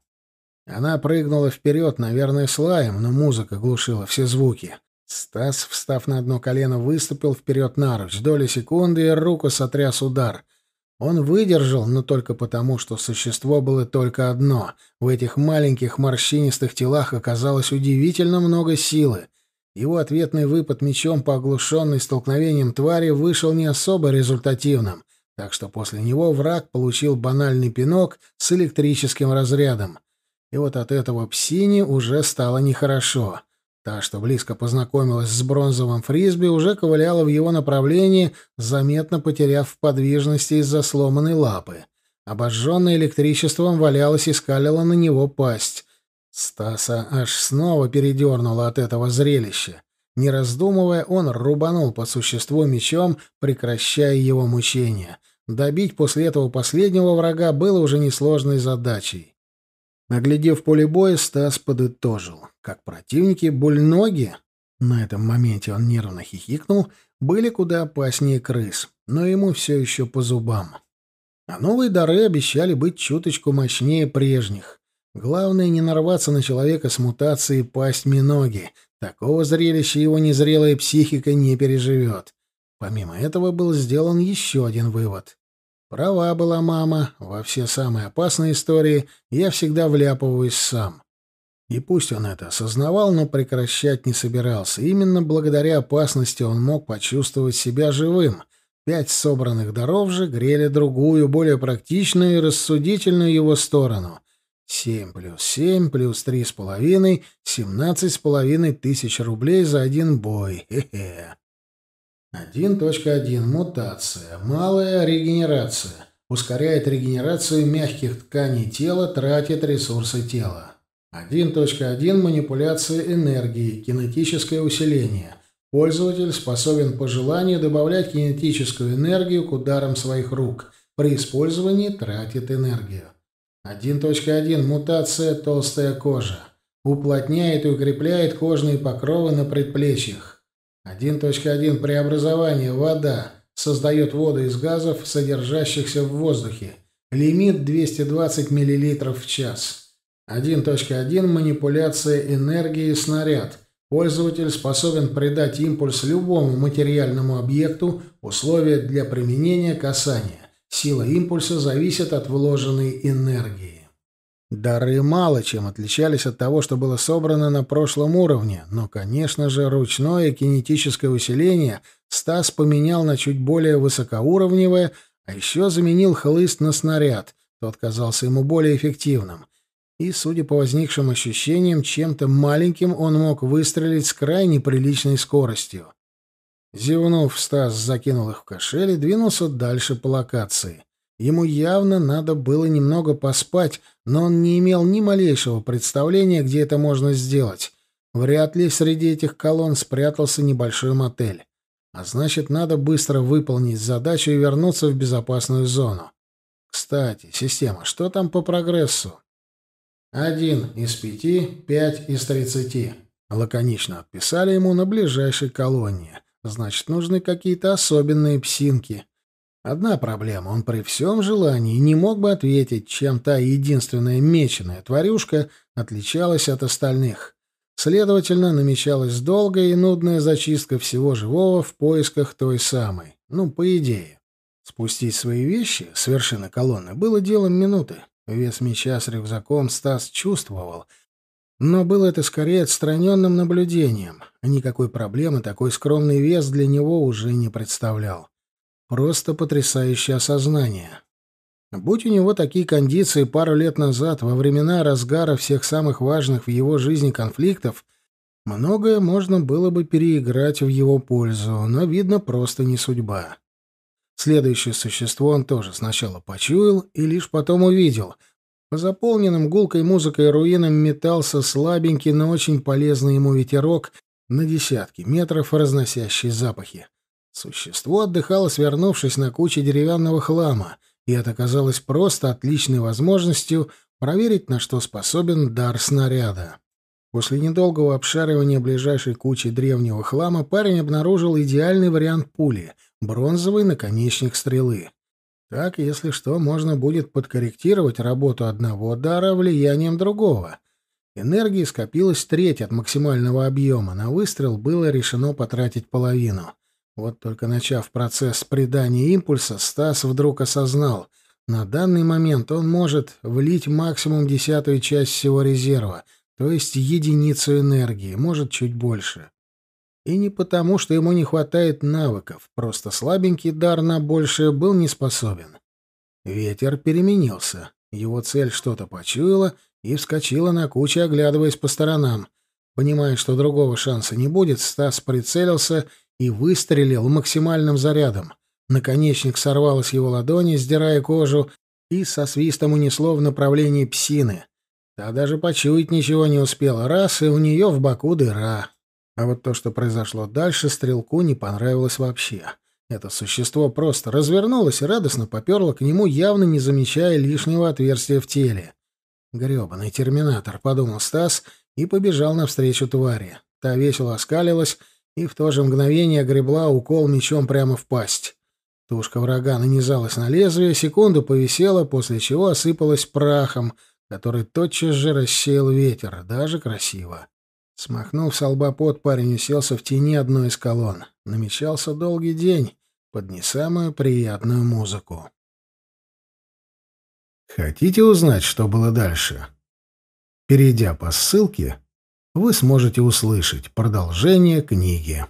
Она прыгнула вперед, наверное, с лаем, но музыка глушила все звуки. Стас, встав на одно колено, выступил вперед наруч. Доли секунды, и руку сотряс удар. Он выдержал, но только потому, что существо было только одно. В этих маленьких морщинистых телах оказалось удивительно много силы. Его ответный выпад мечом по оглушенной столкновением твари вышел не особо результативным, так что после него враг получил банальный пинок с электрическим разрядом. И вот от этого псине уже стало нехорошо. Та, что близко познакомилась с бронзовым фрисби, уже ковыляла в его направлении, заметно потеряв в подвижности из-за сломанной лапы. Обожженная электричеством валялась и скалила на него пасть. Стаса аж снова передернуло от этого зрелища. Не раздумывая, он рубанул по существу мечом, прекращая его мучения. Добить после этого последнего врага было уже несложной задачей. Наглядев поле боя, Стас подытожил. Как противники, бульноги, на этом моменте он нервно хихикнул, были куда опаснее крыс, но ему все еще по зубам. А новые дары обещали быть чуточку мощнее прежних. Главное не нарваться на человека с мутацией пастьми ноги. Такого зрелища его незрелая психика не переживет. Помимо этого был сделан еще один вывод. Права была мама, во все самые опасные истории я всегда вляпываюсь сам. И пусть он это осознавал, но прекращать не собирался. Именно благодаря опасности он мог почувствовать себя живым. Пять собранных даров же грели другую, более практичную и рассудительную его сторону. 7 плюс 7 плюс с половиной с половиной тысяч рублей за один бой. Хе-хе. 1.1. Мутация. Малая регенерация. Ускоряет регенерацию мягких тканей тела, тратит ресурсы тела. 1.1. Манипуляция энергии. Кинетическое усиление. Пользователь способен по желанию добавлять кинетическую энергию к ударам своих рук. При использовании тратит энергию. 1.1. Мутация «Толстая кожа». Уплотняет и укрепляет кожные покровы на предплечьях. 1.1. Преобразование «Вода». Создает воду из газов, содержащихся в воздухе. Лимит 220 мл в час. 1.1. Манипуляция энергии «Снаряд». Пользователь способен придать импульс любому материальному объекту, условия для применения касания. Сила импульса зависит от вложенной энергии. Дары мало чем отличались от того, что было собрано на прошлом уровне, но, конечно же, ручное кинетическое усиление Стас поменял на чуть более высокоуровневое, а еще заменил хлыст на снаряд, тот казался ему более эффективным. И, судя по возникшим ощущениям, чем-то маленьким он мог выстрелить с крайне приличной скоростью. Зевнув, Стас закинул их в кошель и двинулся дальше по локации. Ему явно надо было немного поспать, но он не имел ни малейшего представления, где это можно сделать. Вряд ли среди этих колонн спрятался небольшой мотель. А значит, надо быстро выполнить задачу и вернуться в безопасную зону. Кстати, система, что там по прогрессу? «Один из пяти, пять из тридцати», — лаконично отписали ему на ближайшей колонне. Значит, нужны какие-то особенные псинки. Одна проблема, он при всем желании не мог бы ответить, чем та единственная меченая тварюшка отличалась от остальных. Следовательно, намечалась долгая и нудная зачистка всего живого в поисках той самой. Ну, по идее. Спустить свои вещи с вершины колонны было делом минуты. Вес меча с рюкзаком Стас чувствовал, но было это скорее отстраненным наблюдением. Никакой проблемы такой скромный вес для него уже не представлял. Просто потрясающее осознание. Будь у него такие кондиции пару лет назад, во времена разгара всех самых важных в его жизни конфликтов, многое можно было бы переиграть в его пользу, но, видно, просто не судьба. Следующее существо он тоже сначала почуял и лишь потом увидел, по заполненным гулкой музыкой руинам метался слабенький, но очень полезный ему ветерок на десятки метров, разносящий запахи. Существо отдыхало, свернувшись на куче деревянного хлама, и это казалось просто отличной возможностью проверить, на что способен дар снаряда. После недолгого обшаривания ближайшей кучи древнего хлама парень обнаружил идеальный вариант пули — бронзовый наконечник стрелы. Так, если что, можно будет подкорректировать работу одного дара влиянием другого. Энергии скопилось треть от максимального объема, на выстрел было решено потратить половину. Вот только начав процесс придания импульса, Стас вдруг осознал, на данный момент он может влить максимум десятую часть всего резерва, то есть единицу энергии, может чуть больше. И не потому, что ему не хватает навыков, просто слабенький дар на большее был не способен. Ветер переменился. Его цель что-то почуяла и вскочила на кучу, оглядываясь по сторонам. Понимая, что другого шанса не будет, Стас прицелился и выстрелил максимальным зарядом. Наконечник сорвало с его ладони, сдирая кожу, и со свистом унесло в направлении псины. Та даже почуять ничего не успела. Раз, и у нее в боку дыра. А вот то, что произошло дальше, стрелку не понравилось вообще. Это существо просто развернулось и радостно поперло к нему, явно не замечая лишнего отверстия в теле. «Гребаный терминатор», — подумал Стас и побежал навстречу твари. Та весело оскалилась и в то же мгновение гребла укол мечом прямо в пасть. Тушка врага нанизалась на лезвие, секунду повисела, после чего осыпалась прахом, который тотчас же рассеял ветер, даже красиво. Смахнув со лба пот, парень уселся в тени одной из колонн. Намечался долгий день под не самую приятную музыку. Хотите узнать, что было дальше? Перейдя по ссылке, вы сможете услышать продолжение книги.